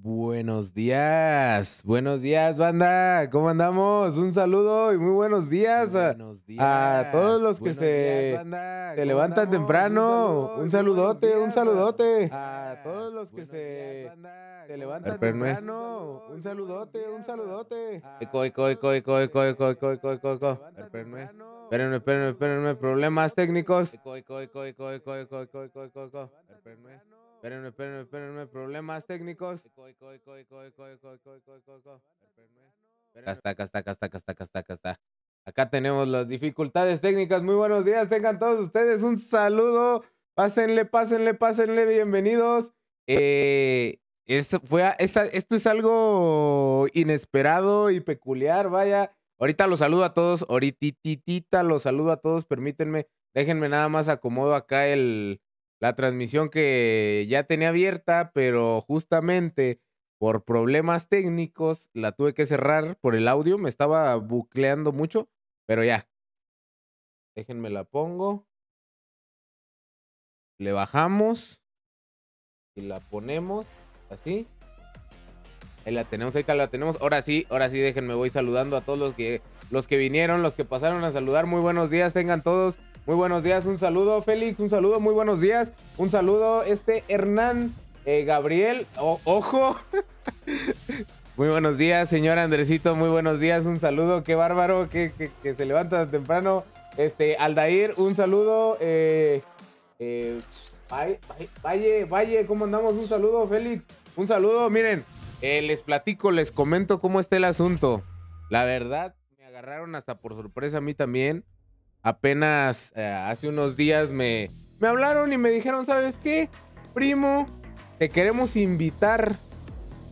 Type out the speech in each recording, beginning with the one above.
Buenos días, buenos días, banda. ¿Cómo andamos? Un saludo y muy buenos días, a, todos los que se, levantan temprano. Un, saludote, un saludote. A todos los que se, levantan temprano. Un saludote, un saludote. Eco, eco, eco, eco, eco, eco, eco, eco, eco, eco. Espérenme, espérenme, espérenme, Problemas técnicos. Eco, eco, eco, eco, eco, Espérenme, espérenme, espérenme. Problemas técnicos. Acá está, acá está, acá está, acá está, acá está, acá está. Acá tenemos las dificultades técnicas. Muy buenos días, tengan todos ustedes un saludo. Pásenle, pásenle, pásenle, bienvenidos. Eh, fue esto es algo inesperado y peculiar, vaya. Ahorita los saludo a todos, ahorita los saludo a todos, permítanme, déjenme nada más acomodo acá el, la transmisión que ya tenía abierta, pero justamente por problemas técnicos la tuve que cerrar por el audio, me estaba bucleando mucho, pero ya. Déjenme la pongo. Le bajamos y la ponemos así. Ahí la tenemos, ahí la tenemos. Ahora sí, ahora sí, déjenme voy saludando a todos los que los que vinieron, los que pasaron a saludar. Muy buenos días, tengan todos. Muy buenos días, un saludo Félix, un saludo, muy buenos días. Un saludo este Hernán eh, Gabriel, ojo. muy buenos días, señor Andresito, muy buenos días, un saludo, qué bárbaro, que, se levanta temprano. Este, Aldair, un saludo. Eh, eh Valle, Valle, ¿cómo andamos? Un saludo, Félix. Un saludo, miren, eh, les platico, les comento cómo está el asunto. La verdad, me agarraron hasta por sorpresa a mí también apenas eh, hace unos días me, me hablaron y me dijeron, ¿sabes qué? Primo, te queremos invitar.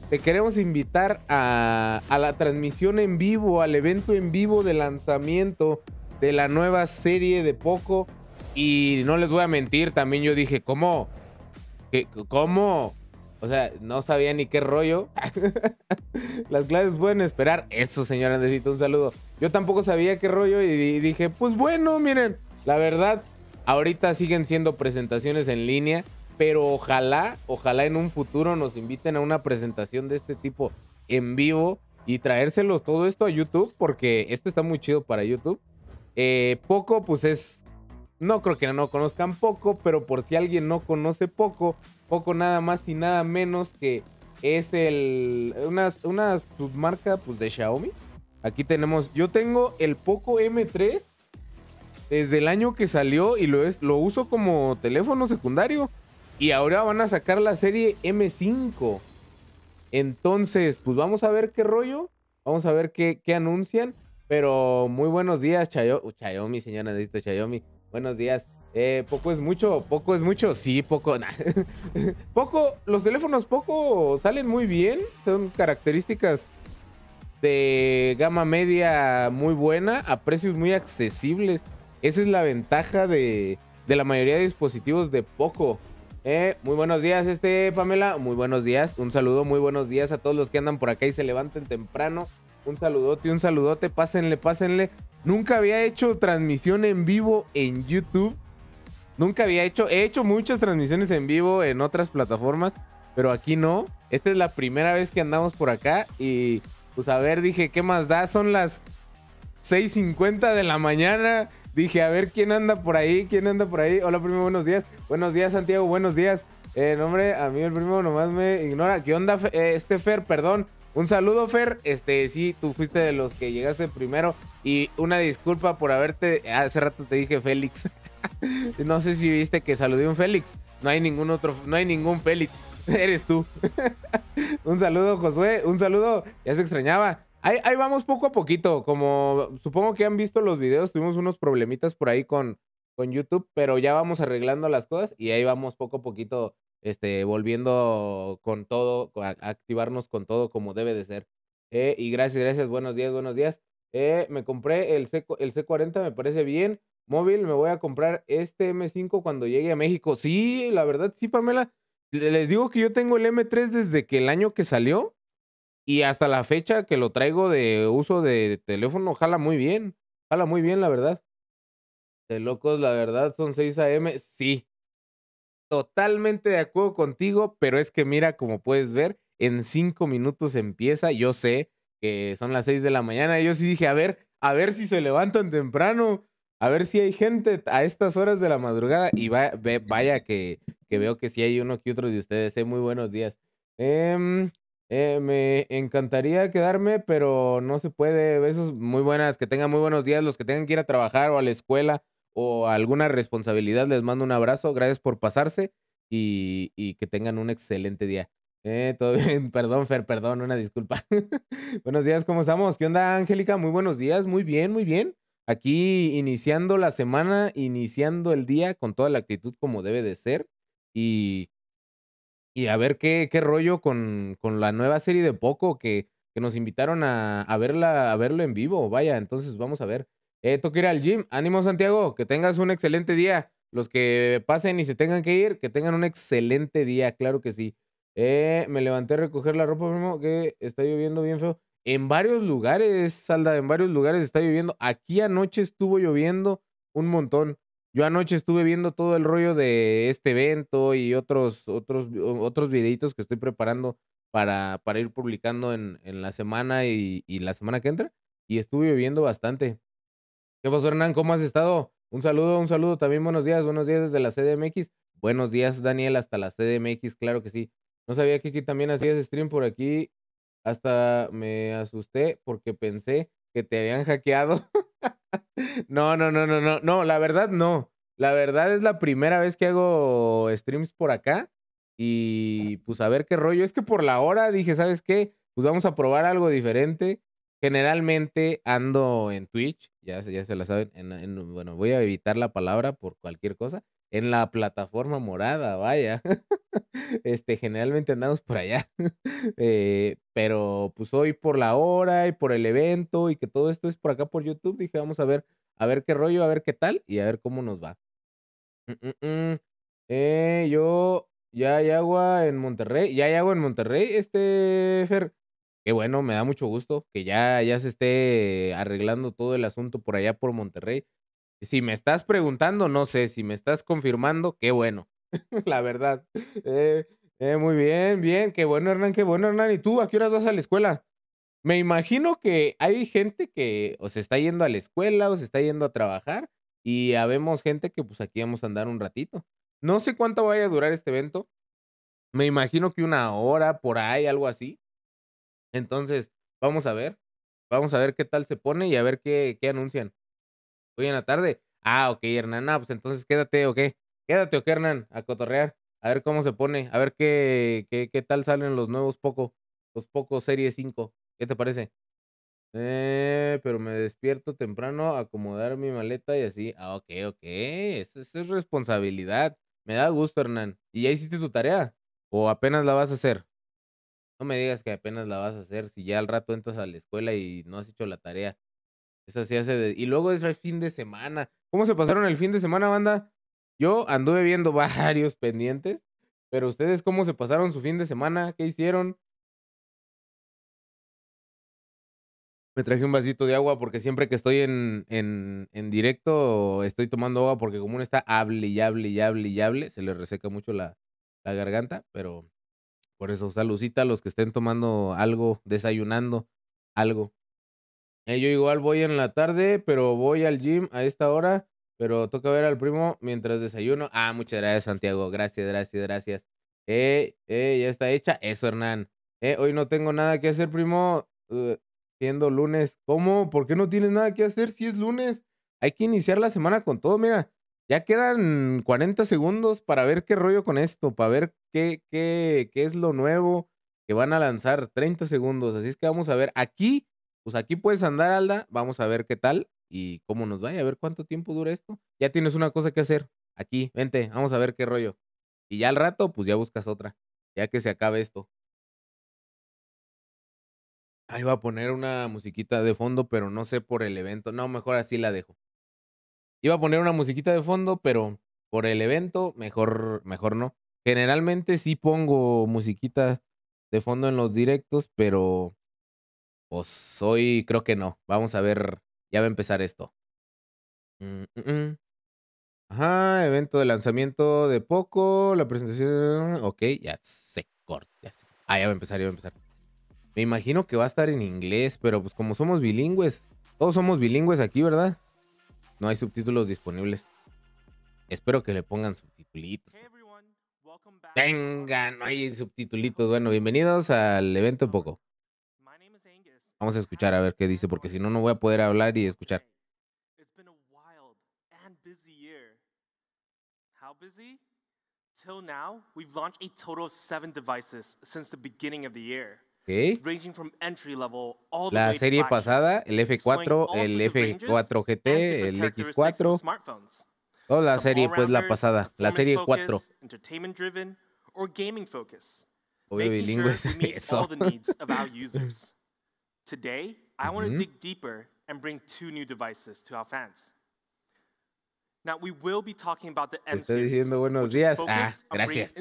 Te queremos invitar a, a la transmisión en vivo, al evento en vivo de lanzamiento de la nueva serie de Poco. Y no les voy a mentir, también yo dije, ¿cómo? ¿Cómo? O sea, no sabía ni qué rollo. Las clases pueden esperar. Eso, señora, Andesito, un saludo. Yo tampoco sabía qué rollo y dije, pues bueno, miren, la verdad, ahorita siguen siendo presentaciones en línea, pero ojalá, ojalá en un futuro nos inviten a una presentación de este tipo en vivo y traérselos todo esto a YouTube, porque esto está muy chido para YouTube. Eh, poco, pues es no creo que no conozcan poco, pero por si alguien no conoce poco, poco nada más y nada menos que es el una, submarca pues, de Xiaomi. Aquí tenemos, yo tengo el Poco M3 desde el año que salió y lo, es, lo uso como teléfono secundario. Y ahora van a sacar la serie M5. Entonces, pues vamos a ver qué rollo. Vamos a ver qué, qué anuncian. Pero muy buenos días, Xiaomi, Chayomi, señora, de Xiaomi. Buenos días. Eh, poco es mucho, poco es mucho, sí, poco, poco, los teléfonos poco salen muy bien, son características de gama media muy buena a precios muy accesibles. Esa es la ventaja de, de la mayoría de dispositivos de poco. Eh, muy buenos días, este Pamela. Muy buenos días. Un saludo, muy buenos días a todos los que andan por acá y se levanten temprano un saludote, un saludote, pásenle, pásenle. Nunca había hecho transmisión en vivo en YouTube. Nunca había hecho, he hecho muchas transmisiones en vivo en otras plataformas, pero aquí no. Esta es la primera vez que andamos por acá y pues a ver, dije, ¿qué más da? Son las 6.50 de la mañana. Dije, a ver quién anda por ahí, quién anda por ahí. Hola, primo, buenos días. Buenos días, Santiago, buenos días. Eh, nombre, a mí el primo nomás me ignora. ¿Qué onda, eh, este Fer? Perdón, un saludo, Fer. Este, sí, tú fuiste de los que llegaste primero. Y una disculpa por haberte. Hace rato te dije Félix. no sé si viste que saludé un Félix. No hay ningún otro, no hay ningún Félix. Eres tú. un saludo, Josué. Un saludo. Ya se extrañaba. Ahí, vamos poco a poquito. Como supongo que han visto los videos, tuvimos unos problemitas por ahí con, con YouTube, pero ya vamos arreglando las cosas y ahí vamos poco a poquito este, volviendo con todo, a, activarnos con todo como debe de ser. Eh, y gracias, gracias, buenos días, buenos días. Eh, me compré el, C, el C40, me parece bien. Móvil, me voy a comprar este M5 cuando llegue a México. Sí, la verdad, sí, Pamela. Les digo que yo tengo el M3 desde que el año que salió y hasta la fecha que lo traigo de uso de teléfono, jala muy bien. Jala muy bien, la verdad. De locos, la verdad, son 6 AM. Sí, totalmente de acuerdo contigo, pero es que mira, como puedes ver, en cinco minutos empieza. Yo sé que son las seis de la mañana. Y yo sí dije, a ver, a ver si se levantan temprano, a ver si hay gente a estas horas de la madrugada. Y va, vaya que, veo que sí hay uno que otro de ustedes. Eh, muy buenos días. Em, eh, me encantaría quedarme, pero no se puede. Besos muy buenas, que tengan muy buenos días los que tengan que ir a trabajar o a la escuela o alguna responsabilidad, les mando un abrazo. Gracias por pasarse y, y que tengan un excelente día. Eh, todo bien, perdón, Fer, perdón, una disculpa. buenos días, ¿cómo estamos? ¿Qué onda, Angélica? Muy buenos días, muy bien, muy bien. Aquí iniciando la semana, iniciando el día con toda la actitud como debe de ser y, y a ver qué, qué rollo con, con la nueva serie de Poco que, que nos invitaron a, verla, a verlo en vivo. Vaya, entonces vamos a ver. Eh, toca ir al gym. Ánimo, Santiago. Que tengas un excelente día. Los que pasen y se tengan que ir, que tengan un excelente día. Claro que sí. Eh, me levanté a recoger la ropa, primo, que está lloviendo bien feo. En varios lugares, Salda, en varios lugares está lloviendo. Aquí anoche estuvo lloviendo un montón. Yo anoche estuve viendo todo el rollo de este evento y otros, otros, otros videitos que estoy preparando para, para ir publicando en, la semana y, y, la semana que entra. Y estuve lloviendo bastante. ¿Qué pasó, Hernán? ¿Cómo has estado? Un saludo, un saludo. También buenos días, buenos días desde la CDMX. Buenos días, Daniel, hasta la CDMX, claro que sí. No sabía que aquí también hacías stream por aquí. Hasta me asusté porque pensé que te habían hackeado. no, no, no, no, no. No, la verdad no. La verdad es la primera vez que hago streams por acá. Y pues a ver qué rollo. Es que por la hora dije, ¿sabes qué? Pues vamos a probar algo diferente. Generalmente ando en Twitch, ya, ya se la saben. bueno, voy a evitar la palabra por cualquier cosa. En la plataforma morada, vaya. este, generalmente andamos por allá. Eh, pero pues hoy por la hora y por el evento y que todo esto es por acá por YouTube, dije, vamos a ver, a ver qué rollo, a ver qué tal y a ver cómo nos va. Mm, mm, mm. Eh, yo ya hay agua en Monterrey, ya hay agua en Monterrey, este Fer. Qué bueno, me da mucho gusto que ya, ya se esté arreglando todo el asunto por allá por Monterrey. Si me estás preguntando, no sé, si me estás confirmando, qué bueno, la verdad. Eh, eh, muy bien, bien, qué bueno Hernán, qué bueno Hernán. ¿Y tú a qué horas vas a la escuela? Me imagino que hay gente que o se está yendo a la escuela o se está yendo a trabajar y habemos gente que pues aquí vamos a andar un ratito. No sé cuánto vaya a durar este evento. Me imagino que una hora por ahí, algo así. Entonces, vamos a ver. Vamos a ver qué tal se pone y a ver qué, qué anuncian. Hoy en la tarde. Ah, ok, Hernán. Ah, pues entonces quédate, ok. Quédate, ok, Hernán, a cotorrear. A ver cómo se pone. A ver qué, qué, qué tal salen los nuevos Poco. Los Poco Serie 5. ¿Qué te parece? Eh, pero me despierto temprano, a acomodar mi maleta y así. Ah, ok, ok. Esa es responsabilidad. Me da gusto, Hernán. ¿Y ya hiciste tu tarea? ¿O apenas la vas a hacer? No me digas que apenas la vas a hacer si ya al rato entras a la escuela y no has hecho la tarea. Esa sí hace Y luego es el fin de semana. ¿Cómo se pasaron el fin de semana, banda? Yo anduve viendo varios pendientes, pero ustedes cómo se pasaron su fin de semana, qué hicieron. Me traje un vasito de agua porque siempre que estoy en, en, en directo estoy tomando agua porque como uno está hable y hable y hable y hable, se le reseca mucho la, la garganta, pero por eso, saludita a los que estén tomando algo, desayunando algo. Eh, yo igual voy en la tarde, pero voy al gym a esta hora, pero toca ver al primo mientras desayuno. Ah, muchas gracias, Santiago. Gracias, gracias, gracias. Eh, eh, ya está hecha. Eso, Hernán. Eh, hoy no tengo nada que hacer, primo. Eh, siendo lunes. ¿Cómo? ¿Por qué no tienes nada que hacer si es lunes? Hay que iniciar la semana con todo. Mira, ya quedan 40 segundos para ver qué rollo con esto, para ver qué, qué, qué es lo nuevo que van a lanzar. 30 segundos, así es que vamos a ver. Aquí, pues aquí puedes andar, Alda. Vamos a ver qué tal y cómo nos vaya, a ver cuánto tiempo dura esto. Ya tienes una cosa que hacer. Aquí, vente, vamos a ver qué rollo. Y ya al rato, pues ya buscas otra, ya que se acabe esto. Ahí va a poner una musiquita de fondo, pero no sé por el evento. No, mejor así la dejo. Iba a poner una musiquita de fondo, pero por el evento, mejor, mejor no. Generalmente sí pongo musiquita de fondo en los directos, pero pues hoy creo que no. Vamos a ver, ya va a empezar esto. Mm, mm, mm. Ajá, evento de lanzamiento de poco, la presentación, ok, ya se corta. Ah, ya va a empezar, ya va a empezar. Me imagino que va a estar en inglés, pero pues como somos bilingües, todos somos bilingües aquí, ¿verdad? No hay subtítulos disponibles. Espero que le pongan subtitulitos. Venga, no hay subtitulitos. Bueno, bienvenidos al evento um, poco. Vamos a escuchar a ver qué dice, porque si no, no voy a poder hablar y escuchar. Till now, launched a total devices since the beginning of the la serie pasada, el F4, el F4 GT, el X4. Toda la serie, pues la pasada, la serie 4. Obvio bilingüe eso. Today, I want to dig deeper and bring two new devices to our fans. Now we will be talking about the Estoy diciendo buenos días. Ah, gracias.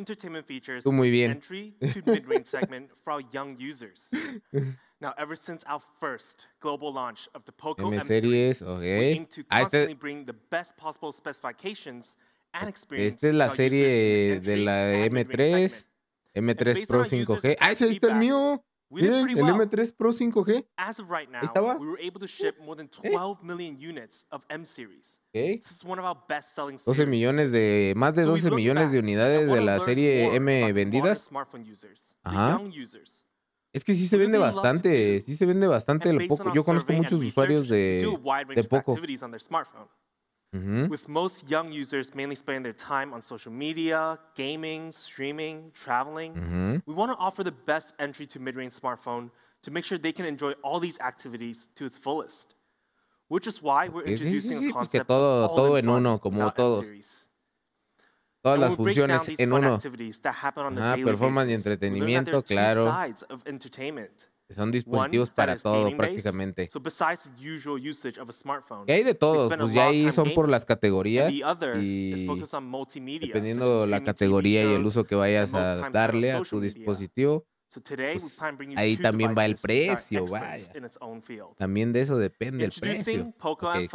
Tú muy bien. Now, ever since our first global launch of the Poco M3, series, okay. we aim to ah, este constantly bring the best possible specifications and experience Esta es la serie de la M3, M3 Pro 5G. Ah, ese está el mío. Miren, el M3 Pro 5G estaba. We 12 eh. millones de más de 12 millones de unidades de la serie M vendidas. Ajá. Es que sí se vende bastante, sí se vende bastante lo poco. Yo conozco muchos usuarios de, de poco. Mm-hmm. With most young users mainly spending their time on social media, gaming, streaming, traveling, mm-hmm. we want to offer the best entry to mid range smartphone to make sure they can enjoy all these activities to its fullest. Which is why we're introducing sí, sí, sí, a concept todo, all todo en uno, como todos. Series. Todas and las we'll funciones en uno. ah, performance basis. y entretenimiento, claro. Son dispositivos para todo prácticamente. Y hay de todos, pues ya ahí son por las categorías y dependiendo la categoría y el uso que vayas a darle a tu dispositivo, pues ahí también va el precio, vaya. También de eso depende el precio. Poco el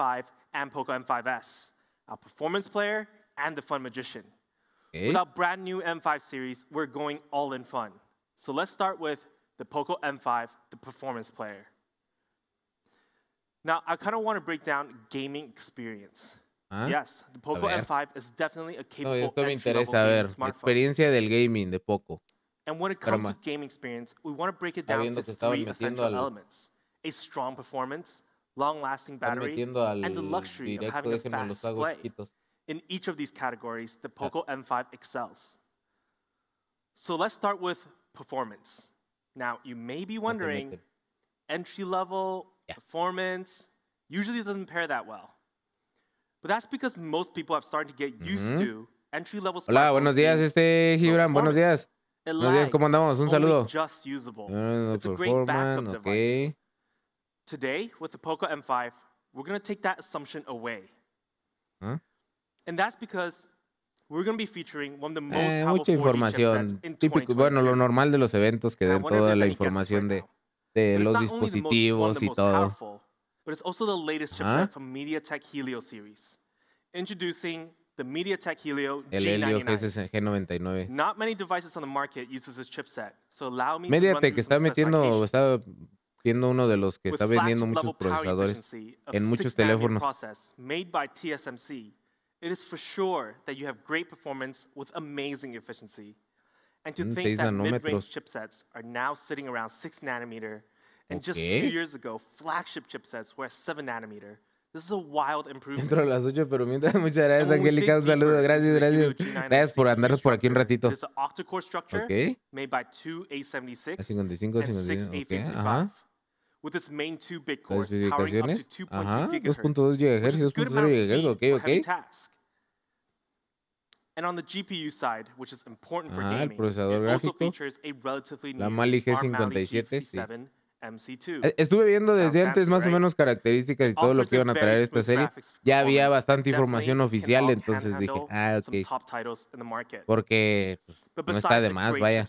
Okay. Okay. our brand new M5 series, we're going all in fun. So let's start with the Poco M5, the performance player. Now, I kind of want to break down gaming experience. ¿Ah? Yes, the Poco M5 is definitely a capable no, esto me interesa a ver. Experiencia del gaming de Poco. And when it comes Pero to gaming experience, we want to break it down to three essential al... elements. A strong performance, long-lasting battery, and the luxury directo, of having a fast display. In each of these categories, the ah. Poco M5 excels. So let's start with performance. Now, you may be wondering entry level, yeah. performance, usually doesn't pair that well. But that's because most people have started to get used mm -hmm. to entry level Hola, buenos días, este Gibran, buenos días. Buenos días, ¿cómo andamos? Un saludo. Just usable. Uh, it's a great backup okay. device. Today, with the Poco M5, we're going to take that assumption away. Huh? And that's because Eh, mucha información. Típico, bueno, lo normal de los eventos que ah, den toda la información de, los dispositivos y todo. but it's Helio series. G99. G99. MediaTek está metiendo está siendo uno de los que está vendiendo muchos procesadores en muchos teléfonos. Made it is for sure that you have great performance with amazing efficiency. And to mm, think that mid-range chipsets are now sitting around 6 nanometer, and okay. just two years ago, flagship chipsets were 7 nanometer. This is a wild improvement. Dentro de las 8, pero mientras, muchas gracias, oh, Angélica. Un saludo. Gracias, gracias. Gracias por andarnos por aquí un ratito. This is an octa-core structure okay. made by two A76 and 6 A55. With its main two bit cores powering up to 2.2 GHz. 2.2 GHz, 2.0 GHz, okay, okay. Task. And on the GPU side, which is important for el procesador gráfico, la Mali G57 e, Estuve viendo desde antes más o menos características y todo lo que iban a traer esta serie. Ya había bastante información oficial, entonces dije, ah, ok. Porque pues, no está de más, vaya.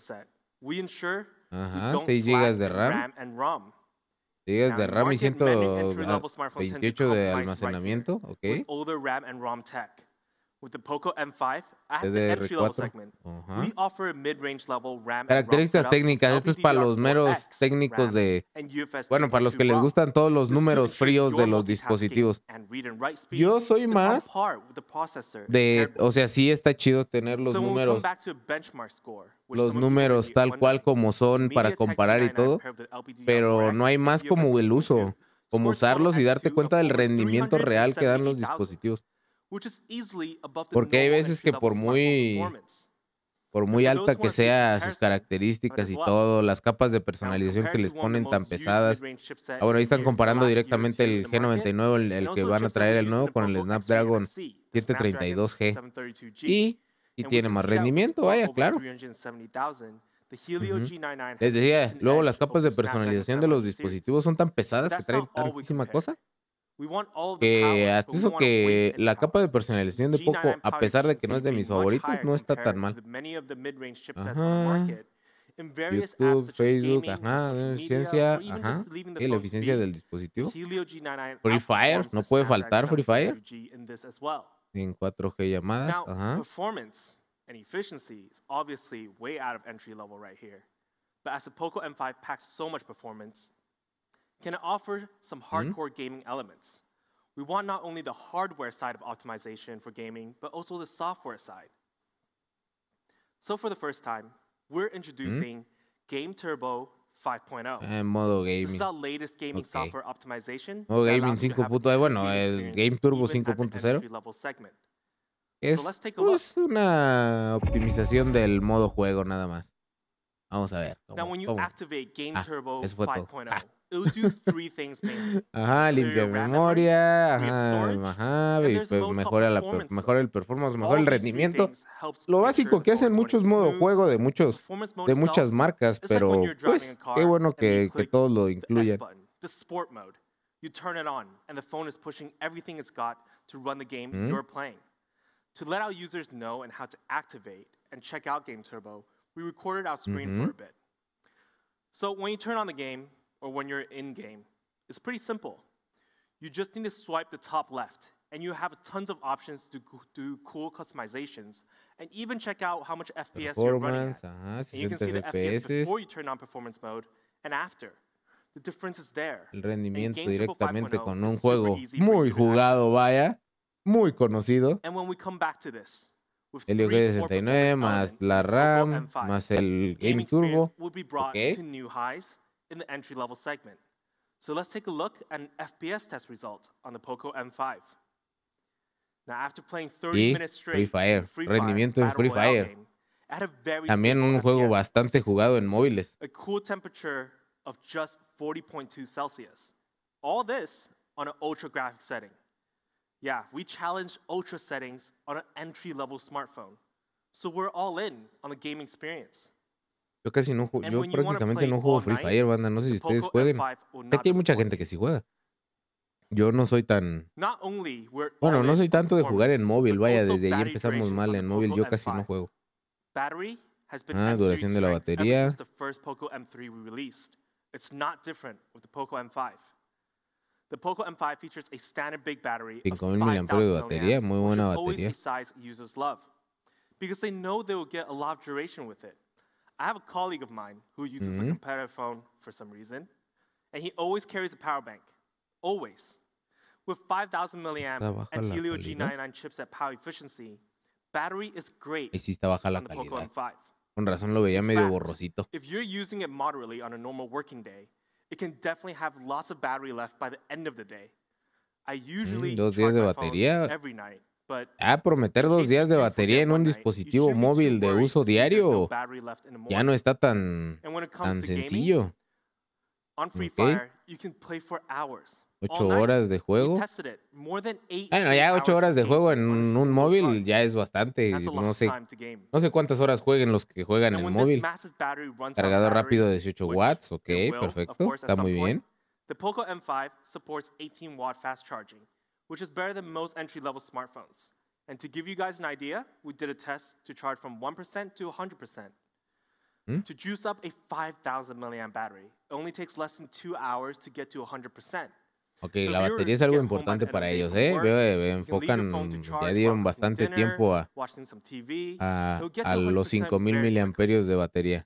Ajá, 6 GB de RAM. 6 GB de RAM y 128 de almacenamiento, ok. With the Poco entry-level Características técnicas, esto es para los meros técnicos de bueno, para los que les gustan todos los números fríos de los dispositivos. Yo soy más de, o sea, sí está chido tener los números los números tal cual como son para comparar y todo, pero no hay más como el uso, como usarlos y darte cuenta del rendimiento real que dan los dispositivos. Porque hay veces que por muy, por muy alta que sea sus características y todo, las capas de personalización que les ponen tan pesadas. bueno, ahí están comparando directamente el G99, el, que van a traer el nuevo, con el Snapdragon 732G. Y, y tiene más rendimiento, vaya, claro. Les decía, luego las capas de personalización de los dispositivos son tan pesadas que traen tantísima cosa que hasta eso que la capa de personalización de poco, a pesar de que no es de mis favoritos, no está tan mal. Ajá. YouTube, Facebook, ajá, la eficiencia, del dispositivo. Free Fire, no puede faltar Free Fire. En 4G llamadas, ajá. and efficiency is obviously way out of entry level right here. But as the Poco M5 packs so much performance, can offer some hmm? hardcore mm-hmm. gaming elements. We want not only the hardware side of optimization for gaming, but also the software side. So for the first time, we're hmm? introducing mm-hmm. Game Turbo 5.0. And eh, modo gaming. This is our latest gaming okay. software optimization. Modo gaming 5.0, eh, bueno, el Game Turbo 5.0. Es so pues, una optimización del modo juego nada más. Vamos a ver. Cómo, Now, when you cómo. activate Game ah, Turbo ah. 5.0, it'll do three things mainly. Ajá, limpia memoria, ajá, ajá, y pues mejora, la, mejora el performance, mejora el rendimiento. Lo básico que hacen muchos modo juego de muchos de muchas marcas, pero pues qué bueno que, que todos lo incluyan. You turn it on, and the phone is pushing everything it's got to run the game mm-hmm. you're playing. To let our users know and how to activate and check out Game Turbo, we recorded our screen for mm-hmm. a bit. So when you turn on the game, or when you're in game? It's pretty simple. You just need to swipe the top left, and you have tons of options to do cool customizations and even check out how much FPS you're running. At. Uh-huh, and you can see the FPS, before you turn on performance mode and after. The difference is there. El rendimiento directamente oh con un juego muy jugado, vaya, muy conocido. And when we come back to this, el IOG69 más la RAM más el Game Turbo, okay in the entry-level segment. So let's take a look at an FPS test result on the Poco M5. Now, after playing 30 y minutes straight, Free Fire, Free Fire rendimiento en Free Fire. Game, También un juego FPS bastante jugado en móviles. A cool temperature of just 40.2 Celsius. All this on an ultra graphic setting. Yeah, we challenged ultra settings on an entry level smartphone. So we're all in on the gaming experience. Yo casi no juego, yo prácticamente no juego Free Fire, banda. No sé si ustedes jueguen. Sé que hay mucha gente que sí juega. Yo no soy tan. Bueno, no soy tanto de jugar en móvil, vaya, desde ahí empezamos mal en móvil, yo casi no juego. Ah, duración de la batería. The Poco M5 features a standard big battery of 5,000 muy buena batería. Because they know they will get a lot of duration with it. I have a colleague of mine who uses mm-hmm. a competitor phone for some reason, and he always carries a power bank, always, with 5,000 milliamp and Helio G99 chipset power efficiency. Battery is great. está baja la calidad. Con razón lo veía medio borrosito. If you're using it moderately on a normal working day, it can definitely have lots of battery left by the end of the day. I usually mm, dos días de batería. every night Ah, prometer dos días de batería en un dispositivo móvil de uso diario ya no está tan, tan sencillo. Ok Ocho horas de juego. Bueno, ya ocho horas de juego en un móvil ya es bastante. No sé, no sé cuántas horas jueguen los que juegan en el móvil. Cargador rápido de 18 watts. Ok, perfecto. Está muy bien. The Poco M5 supports 18 fast which is better than most entry-level smartphones. And to give you guys an idea, we did a test to charge from 1% to 100%. Hmm? To juice up a 5,000 milliamp battery, it only takes less than two hours to get to 100%. Ok, so la batería es algo importante para ellos, ¿eh? Veo, eh, enfocan, ya dieron bastante tiempo a, a, a los 5,000 miliamperios de batería.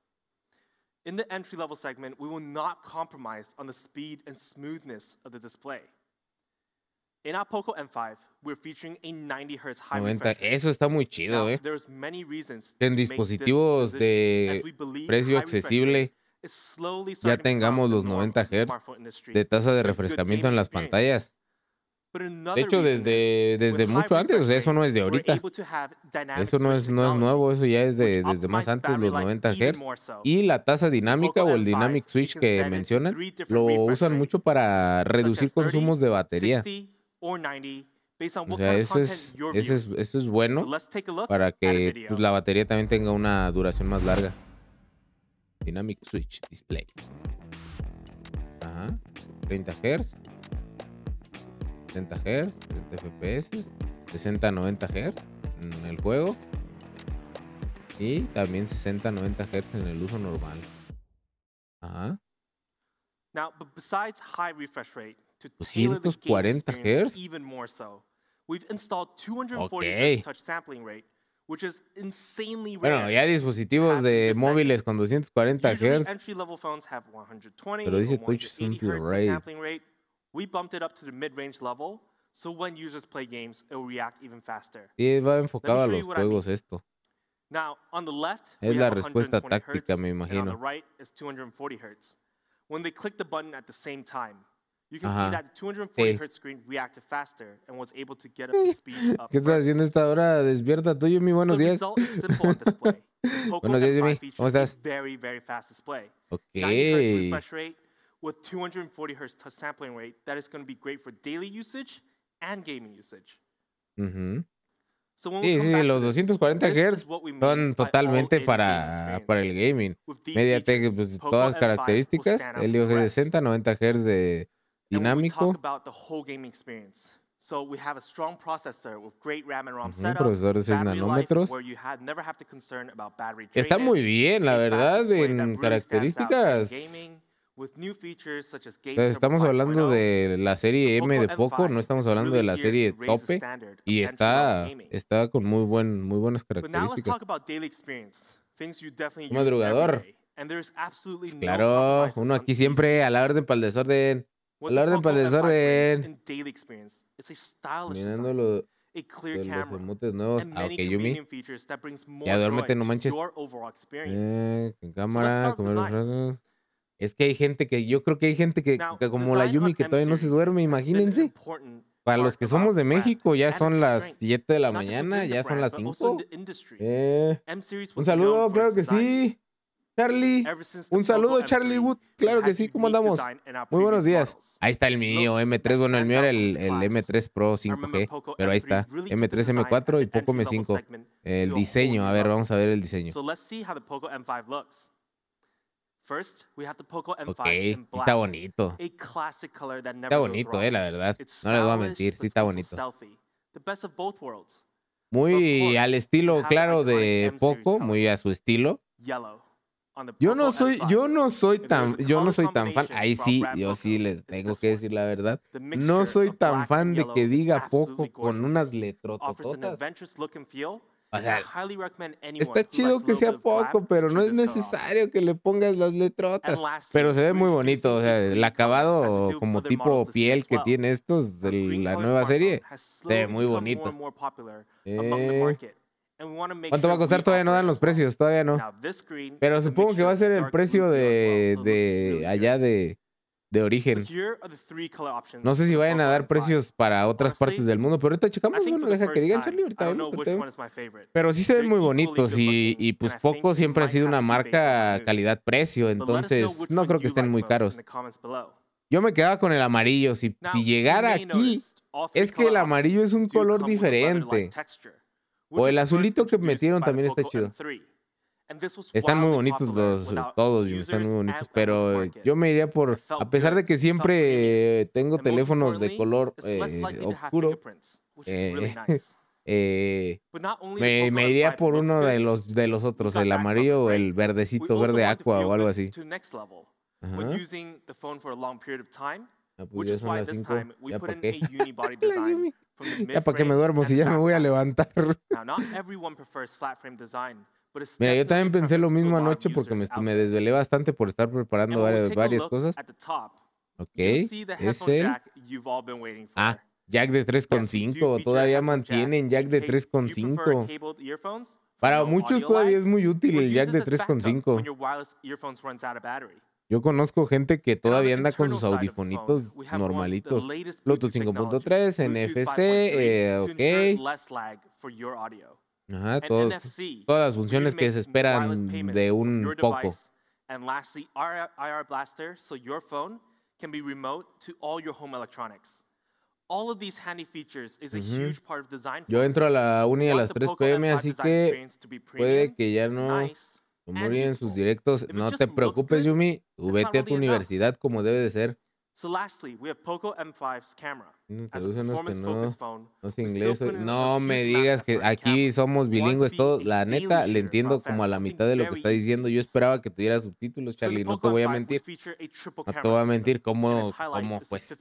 In the entry level segment, we will not compromise on the speed and smoothness of the display. In our Poco M5, we're featuring a 90 Hz high 90. Eso está muy chido, eh. En dispositivos de precio accesible ya tengamos los 90 Hz de tasa de refrescamiento en las pantallas. De hecho, desde, desde mucho antes, o sea, eso no es de ahorita. Eso no es, no es nuevo, eso ya es de, desde más antes, los 90 Hz. Y la tasa dinámica o el dynamic switch que mencionan, lo usan mucho para reducir consumos de batería. O sea, eso es, eso es, bueno para que pues, la batería también tenga una duración más larga. Dynamic Switch Display. Ajá. 30 Hz. 60 Hz, 60 FPS, 60 90 Hz en el juego y también 60 90 Hz en el uso normal. Now, besides high refresh rate to we've installed 240 Hz touch sampling rate Which is insanely rare. Bueno, ya hay dispositivos de móviles con 240 Hz. Pero dice touch sample rate. We bumped it up to the mid-range level, so when users play games, it will react even faster. Sí, va enfocado a los juegos I mean. esto. Now, on the left, es we la respuesta táctica, me imagino. on the right is 240 hertz. When they click the button at the same time, you can Ajá. see that the 240 hertz screen reacted faster and was able to get up the speed up. ¿Qué estás haciendo esta hora? Despierta tú, mi Buenos días. the display. Buenos días, Jimmy. ¿Cómo estás? Very, very fast display. Okay. 90 refresh rate, with 240 Hz touch sampling rate that is going to be great for daily usage and gaming usage. Uh sí, sí, los 240 Hz son totalmente para, para el gaming. MediaTek, pues, todas características, el IOG 60, 90 Hz de dinámico. So we have a strong processor with great RAM and ROM setup, 6 nanómetros. Está muy bien, la verdad, en características. Entonces, estamos hablando de la serie M de poco, no estamos hablando de la serie tope y está, está con muy, buen, muy buenas características. madrugador. Pues claro, uno aquí siempre a la orden para el desorden. A la orden para el desorden. Mirando los remotes nuevos. Ah, ok, Yumi. Ya duérmete, no manches. Eh, cámara, con los ratos. Es que hay gente que, yo creo que hay gente que, como la Yumi que todavía no se duerme, imagínense. Para los que somos de México, ya son las 7 de la mañana, ya son las 5. Eh, un saludo, claro que sí. Charlie, un saludo Charlie Wood, claro que sí, ¿cómo andamos? Muy buenos días. Ahí está el mío, M3, bueno, el mío era el, el M3 Pro 5G, pero ahí está, M3, M4 y Poco M5. El diseño, a ver, vamos a ver el diseño. First, we have the Poco M5 in black, está bonito. está bonito, eh, la verdad. no les voy a mentir, sí está bonito. Muy al estilo claro de Poco, muy a su estilo. Yo no soy, yo no soy tan, yo no soy tan fan. Ahí sí, yo sí les tengo que decir la verdad. No soy tan fan de que diga poco con unas letrotototas. O sea, está chido que sea poco, pero no es necesario que le pongas las letrotas. Pero se ve muy bonito, o sea, el acabado como tipo piel que tiene estos de la nueva serie, se ve muy bonito. ¿Cuánto va a costar? Todavía no dan los precios, todavía no. Pero supongo que va a ser el precio de allá de, de origen. No sé si vayan a dar precios para otras partes del mundo, pero ahorita checamos. Bueno, deja que digan, Charlie, ahorita Pero sí se ven muy bonitos y, pues poco siempre ha sido una marca calidad-precio, entonces no creo que estén muy caros. Yo me quedaba con el amarillo. si llegara aquí, es que el amarillo es un color diferente. O el azulito que metieron también está chido. Están muy bonitos los todos, están muy bonitos, pero eh, yo me iría por, a pesar de que siempre tengo teléfonos de color eh, oscuro, eh, me, iría por uno de los de los otros, el amarillo o el verdecito, verde aqua o algo así. ya para que me duermo si ya me voy a levantar. Mira, yo también pensé lo mismo anoche porque me, ah, desvelé bastante por estar preparando varias, cosas. Ok, es Ah, jack de 3.5, todavía mantienen jack de 3.5. Para muchos todavía es muy útil el jack de 3.5. Yo conozco gente que todavía anda con sus audifonitos normalitos. Bluetooth 5.3, NFC, eh, ok todas las funciones que se esperan de un poco. Yo entro a la uni a las 3 pm, así que puede que ya no nice, en sus directos. No te preocupes, Yumi. Vete a tu universidad como debe de ser. So lastly, we have Poco M5's camera mm, No me digas que aquí somos bilingües todos. La neta, le entiendo como a la mitad de lo que está diciendo. Yo esperaba que tuviera subtítulos, Charlie. No te voy a mentir. No te voy a mentir cómo, cómo pues.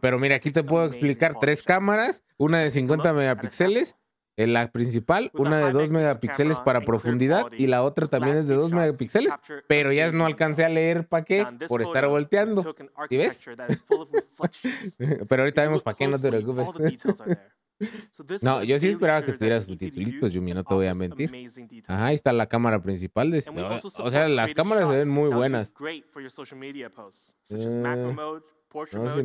pero mira, aquí te puedo explicar tres cámaras, una de 50 megapíxeles la principal, pues, una de 2 megapíxeles para profundidad y la otra también es de 2 megapíxeles, pero ya no alcancé a leer para qué por estar volteando. ¿Y ves? pero ahorita vemos para qué, no te preocupes. No, yo sí esperaba que tuvieras subtitulitos, Yumi, no te voy a mentir. Ajá, está la cámara principal. De... O sea, las cámaras se ven muy buenas no, si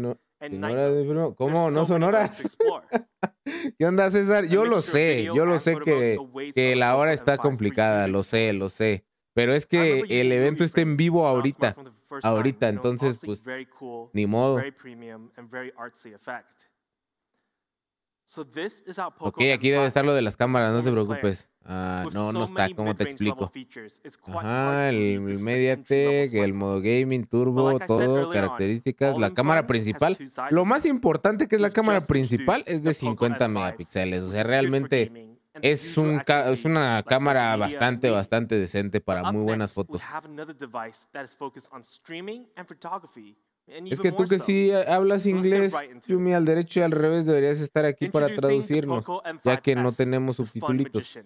no, ¿Cómo? ¿No son horas? ¿Qué onda, César? Yo lo sé, yo lo sé que, que la hora está complicada, lo sé, lo sé. Pero es que el evento está en vivo ahorita, ahorita, entonces, pues, ni modo. Ok, aquí debe estar lo de las cámaras, no te preocupes. Ah, no, no está, ¿cómo te explico? Ajá, el, Mediatek, el modo gaming, turbo, todo, características, la cámara principal. Lo más importante que es la cámara principal es de 50 megapíxeles, o sea, realmente... Es, es, una cámara bastante, bastante decente para muy buenas fotos. Es que tú que sí eh, hablas inglés, Yumi, al derecho y al revés deberías estar aquí para traducirnos, ya que no tenemos subtitulitos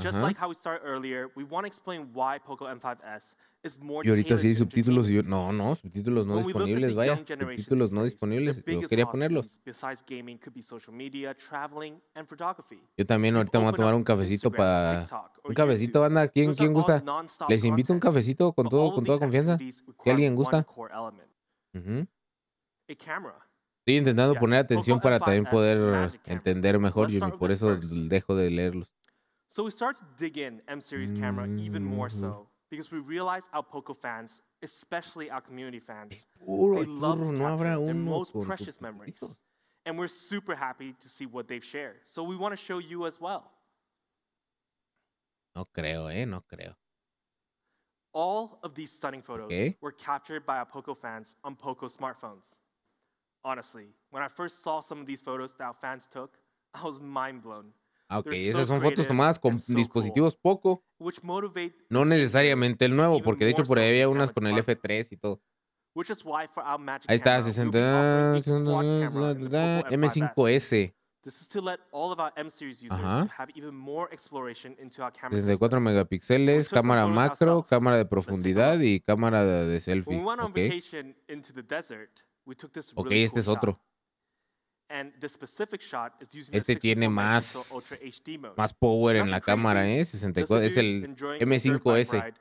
just like how we started earlier, we want to explain why Poco M5S is more Y ahorita sí hay subtítulos y yo, no, no, subtítulos no disponibles, vaya, subtítulos no disponibles, yo quería ponerlos. Yo también ahorita me voy a tomar un cafecito para... Un cafecito, banda, ¿quién, quién gusta? Les invito un cafecito con, todo, con toda confianza, si alguien gusta. Estoy intentando poner atención para también poder entender mejor y por eso dejo de leerlos. So we started to dig in M series camera even more so mm-hmm. because we realized our Poco fans, especially our community fans, they love to capture their most precious memories. And we're super happy to see what they've shared. So we want to show you as well. No creo, eh? No creo. All of these stunning photos okay. were captured by our Poco fans on Poco smartphones. Honestly, when I first saw some of these photos that our fans took, I was mind blown Ah, ok, esas son fotos tomadas con dispositivos poco. No necesariamente el nuevo, porque de hecho por ahí había unas con el F3 y todo. Ahí está, 60. M5S. Ajá. 64 megapíxeles, cámara macro, cámara de profundidad y cámara de selfies. Ok, okay este es otro. Este tiene más, más power en la cámara, ¿eh? 64, es el M5S. Eh.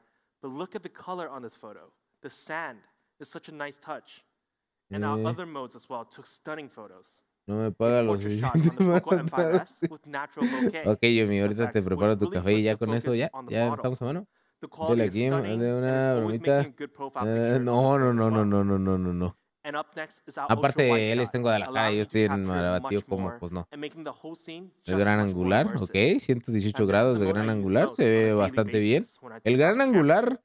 No me paga los Ok, yo ahorita te preparo tu café y ya con eso, ya, ya estamos a mano. Dale aquí, de una bromita. Eh, no, no, no, no, no, no, no, no. Aparte, de él tengo en Guadalajara y yo estoy en Marabatío, como pues no. El gran angular, ok, 118 grados de gran angular, se ve bastante bien. El gran angular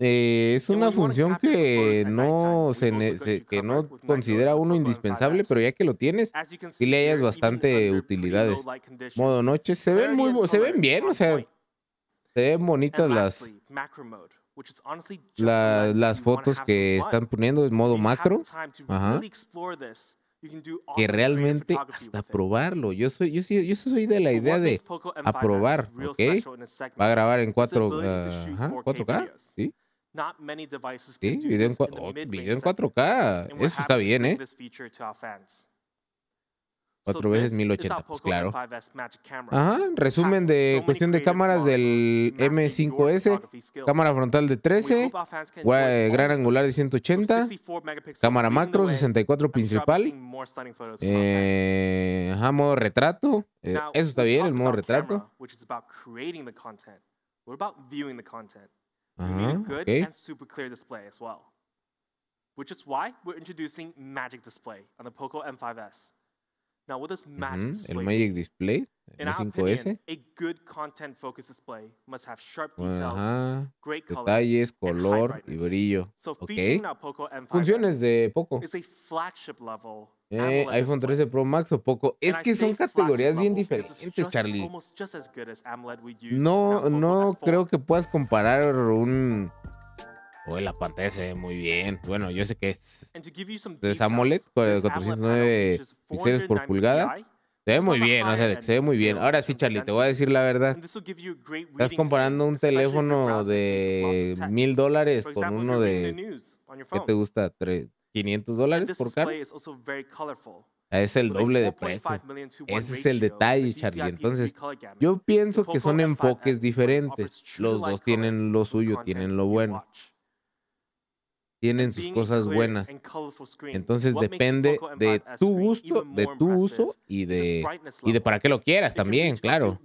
eh, es una función que no, se, que no considera uno indispensable, pero ya que lo tienes, y le hayas bastante utilidades. Modo noche, se ven muy, se ven bien, o sea, se ven bonitas las las fotos que están poniendo en modo macro, que realmente hasta probarlo. Yo soy, yo, soy, yo soy de la idea de aprobar, ¿ok? Va a grabar en 4, ah, k ¿sí? Sí, video en, oh, video en 4K. Eso está bien, ¿eh? Cuatro veces 1080, pues claro. Ajá, resumen de cuestión de cámaras del M5S, cámara frontal de 13, gran angular de 180, cámara macro 64 principal, eh, ajá, modo retrato, eh, eso está bien, el modo retrato. Ajá, okay. Which is why we're introducing Magic Display on the Poco M5S. Now, Magic Display el Magic Display, el 5S. display must have sharp details, Ajá. detalles, color y brillo. Funciones de Poco. eh, iPhone 13 Pro Max o Poco. Es que son categorías bien diferentes, Charlie. No, no creo que puedas comparar un Oye, la pantalla se ve muy bien. Bueno, yo sé que es de con 409 píxeles por pulgada. Se ve muy bien, o sea, se ve muy bien. Ahora sí, Charlie, te voy a decir la verdad. Estás comparando un teléfono de mil dólares con uno de, ¿qué te gusta? 500 dólares por cara. Es el doble de precio. Ese es el detalle, Charlie. Entonces, yo pienso que son enfoques diferentes. Los dos tienen lo suyo, tienen lo bueno tienen sus cosas buenas. Entonces depende de tu gusto, de tu uso y de, de para qué lo quieras también, claro.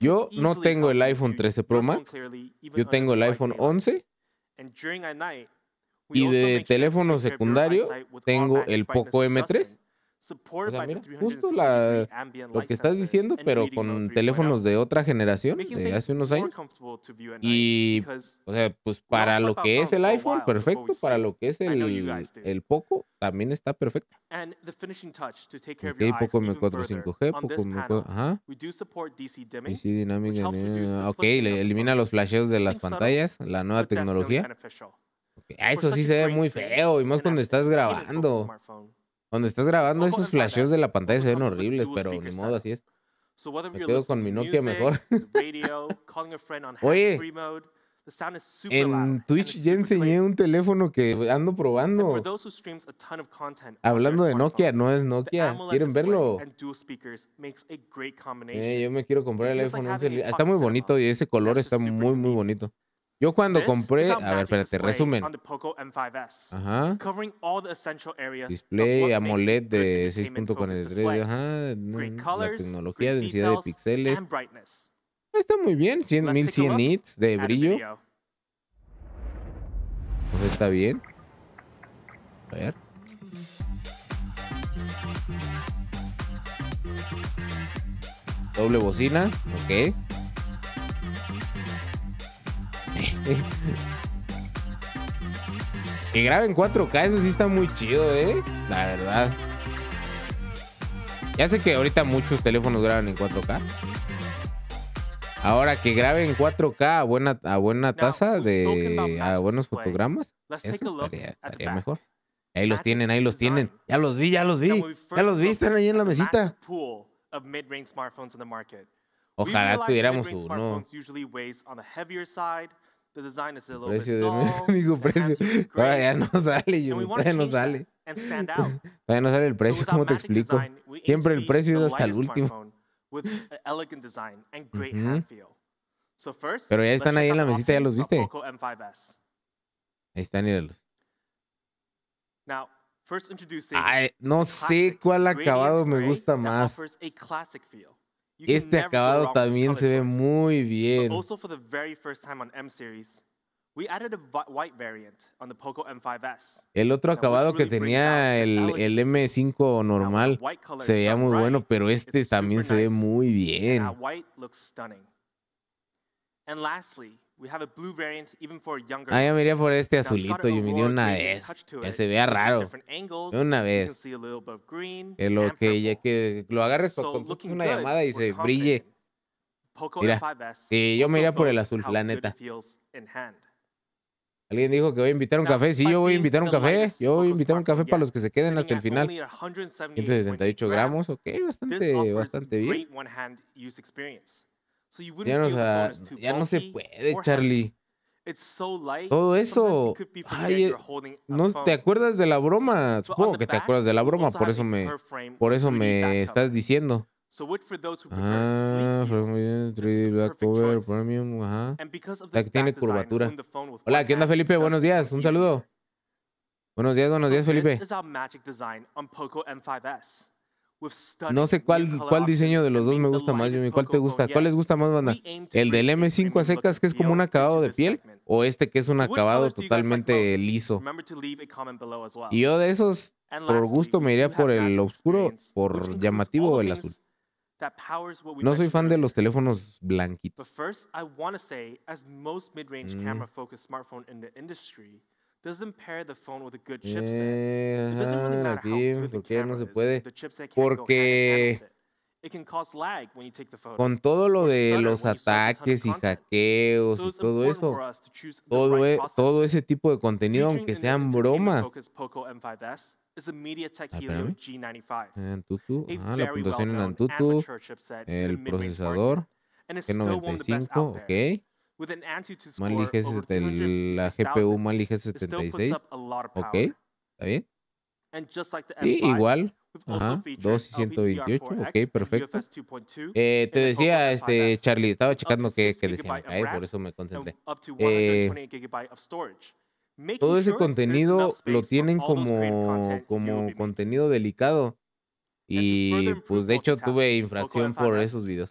Yo no tengo el iPhone 13 Pro Max, yo tengo el iPhone 11 y de teléfono secundario tengo el Poco M3 o justo lo que estás diciendo, pero con teléfonos de otra generación, de hace unos años. Y, o sea, pues para lo que es el iPhone, perfecto. Para lo que es el, el Poco, también está perfecto. Ok, Poco M4 5G, Poco M4, ajá. DC Dynamic, ok, elimina los flasheos de las pantallas, la nueva tecnología. Ah, eso sí se ve muy feo, y más cuando estás grabando. Cuando estás grabando, esos flasheos de la pantalla se ven horribles, pero ni modo, así es. Me quedo con mi Nokia mejor. Oye, en Twitch ya enseñé un teléfono que ando probando. Hablando de Nokia, no es Nokia. ¿Quieren verlo? Eh, yo me quiero comprar el iPhone Está muy bonito y ese color está muy, muy bonito. Yo cuando compré, a ver, espérate, resumen. Ajá. Display AMOLED de 6.43, ajá, mm, la tecnología, densidad de píxeles. Está muy bien, 100, 1100 nits de brillo. Pues está bien. A ver. Doble bocina, ok. que graben 4K, eso sí está muy chido, ¿eh? La verdad. Ya sé que ahorita muchos teléfonos graban en 4K. Ahora que graben 4K a buena, a buena tasa pues, de a buenos fotogramas, eso estaría, mejor. Ahí los tienen, ahí los tienen. Ya los vi, ya los vi. Ya los vi, están ahí en la mesita. Ojalá tuviéramos uno. El precio bit dull, de amigo precio. Todavía no sale, yo. Todavía no sale. Todavía no sale el precio, ¿cómo te explico? Siempre el precio es hasta el último. Pero ya están ahí en la mesita, ya los viste. Ahí están, míralos. Ay, no sé cuál acabado me gusta más. Este acabado también se ve muy bien. El otro acabado que tenía el, M5 normal se veía muy bueno, pero este también se ve muy bien. Ah, yo miré por este azulito, yo miré una vez. Ya se vea raro. Una vez. Que lo que, ya que lo agarres con una llamada y se brille. Mira, sí, yo miré por el azul, planeta. Alguien dijo que voy a invitar un café. Sí, yo voy a invitar un café. Yo voy a invitar un café para los que se queden hasta el final. 178 gramos, ok, bastante, bastante bien. Ya no, ya no se puede, Charlie. Todo eso. Eh, no te acuerdas de la broma. Supongo que te acuerdas de la broma, por eso me, por eso me estás diciendo. Ah, Black Cover Premium, ajá. La que tiene curvatura. Hola, ¿qué onda Felipe? Buenos días, un saludo. Buenos días, buenos días Felipe. No sé cuál, diseño de los dos me gusta más, Jimmy. ¿Cuál te gusta? ¿Cuál les gusta más, banda? ¿El del M5 a secas, que es como un acabado de piel? ¿O este que es un acabado totalmente liso? Y yo de esos, por gusto, me iría por el oscuro, por llamativo o el azul. No soy fan de los teléfonos blanquitos no se puede? Porque con todo lo de los ataques y hackeos y todo eso, e, todo, ese tipo de contenido, aunque sean bromas. Ah, ah, ah, la puntuación en Antutu, el procesador, G95, ok la GPU mali g 76 Ok, está bien. Sí, igual. Ajá, 2 y 128. Ok, perfecto. Eh, te decía, este, Charlie, estaba checando qué, qué decían por eso me concentré. Eh, todo ese contenido lo tienen como, como contenido delicado. Y pues de hecho tuve infracción por esos videos.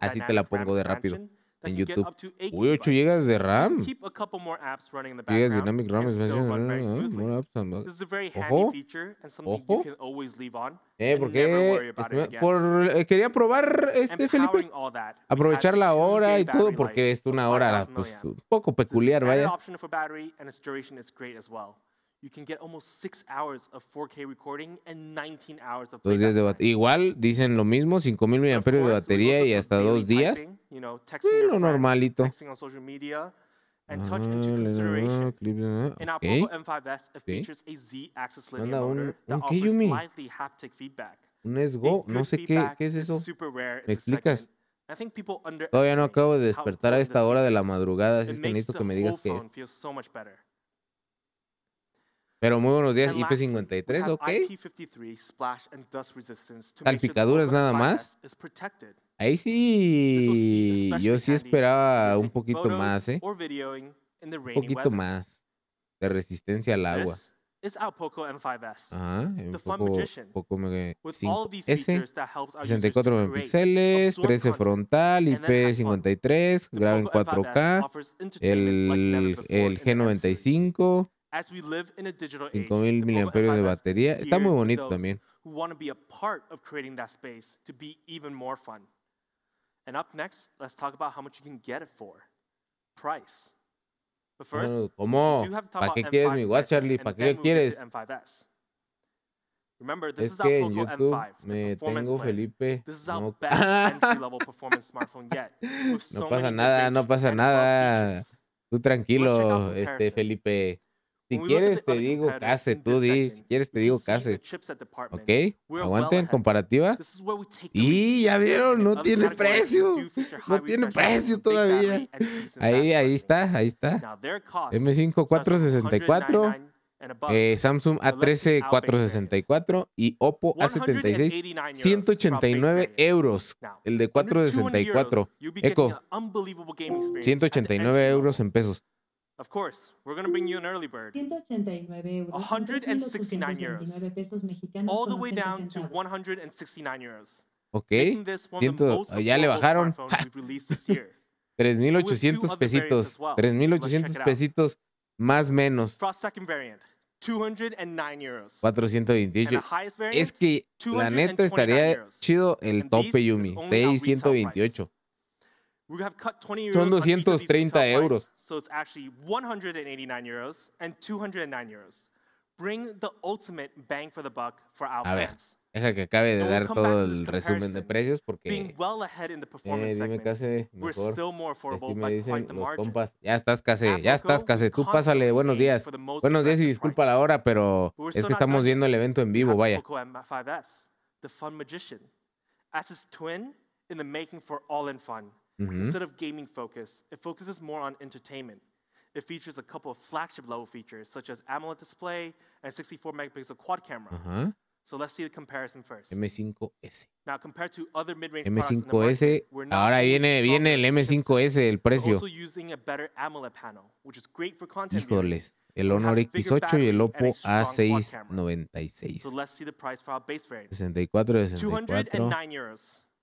Así te la pongo de rápido en YouTube. uy 8 GB de RAM. GB de Dynamic RAM. Ojo. Ojo. Eh, ¿por qué? Por, eh, quería probar este, Felipe. Aprovechar la hora y todo, porque es una hora pues, un poco peculiar, vaya. Dos días de batería. Igual dicen lo mismo, 5000 mAh de batería y hasta dos días. Sí, lo normalito. Ah, clip, Anda, un, Un Esgo, no sé qué, es eso. ¿Me explicas? Todavía no acabo de despertar a esta hora de la madrugada, así que necesito que me digas qué es. Pero muy buenos días, IP53, ok. picaduras nada más. Ahí sí, yo sí esperaba un poquito más, ¿eh? Un poquito más de resistencia al agua. Poco M5S. Ajá, the Poco 64 megapíxeles, 13 frontal, IP53, graba en 4K, el G95, 5000 miliamperios de batería. Está muy bonito también. And up next, let's talk about how much you can get it for. Price. But first, ¿Cómo? ¿Para qué quieres mi watch, Charlie? ¿Para qué quieres? M5S. Remember, this es is que en YouTube M5, me tengo Felipe. This is our no. best entry-level performance smartphone yet. With no pasa nada, no pasa nada. Tú tranquilo, este Felipe. Si quieres te digo case, tú di, si quieres te digo case. ¿Ok? Aguanten comparativa. Y ya vieron, no tiene precio. No tiene precio todavía. Ahí, ahí está, ahí está. M5 464. Eh, Samsung A13 464 y Oppo A76 189 euros. El de 464. Eco. 189 euros en pesos. Of course, we're going to bring you an early bird. 189 euros. 169 euros. All the way down to 169 euros. Ok. Siento, ah, ya le bajaron. 3.800 pesitos. 3.800 pesitos más menos. 428. Es que la neta estaría chido el tope, Yumi. 628. Son 230 euros. So it's actually 189 euros and 209 euros. Bring the ultimate bang for the buck for our A ver, deja que acabe de dar todo el resumen de precios porque eh, dime casi mejor. me dicen los compas, ya estás casi, ya estás casi. Tú pásale, buenos días. Buenos días y disculpa la hora, pero es que estamos viendo el evento en vivo, vaya. as his twin in the making for All in Fun. Mm-hmm. Instead of gaming focus, it focuses more on entertainment. It features a couple of flagship level features, such as AMOLED display and 64 megapixel quad camera. Uh-huh. So let's see the comparison first. M5S. Now compared to other mid-range M5S, market, ahora viene, viene el M5S, el precio. Also using a better AMOLED panel, which is great for content Híjoles, el Honor X8 y el Oppo A696. So let's see the price for our base variant. 64 de 64. 209 euros.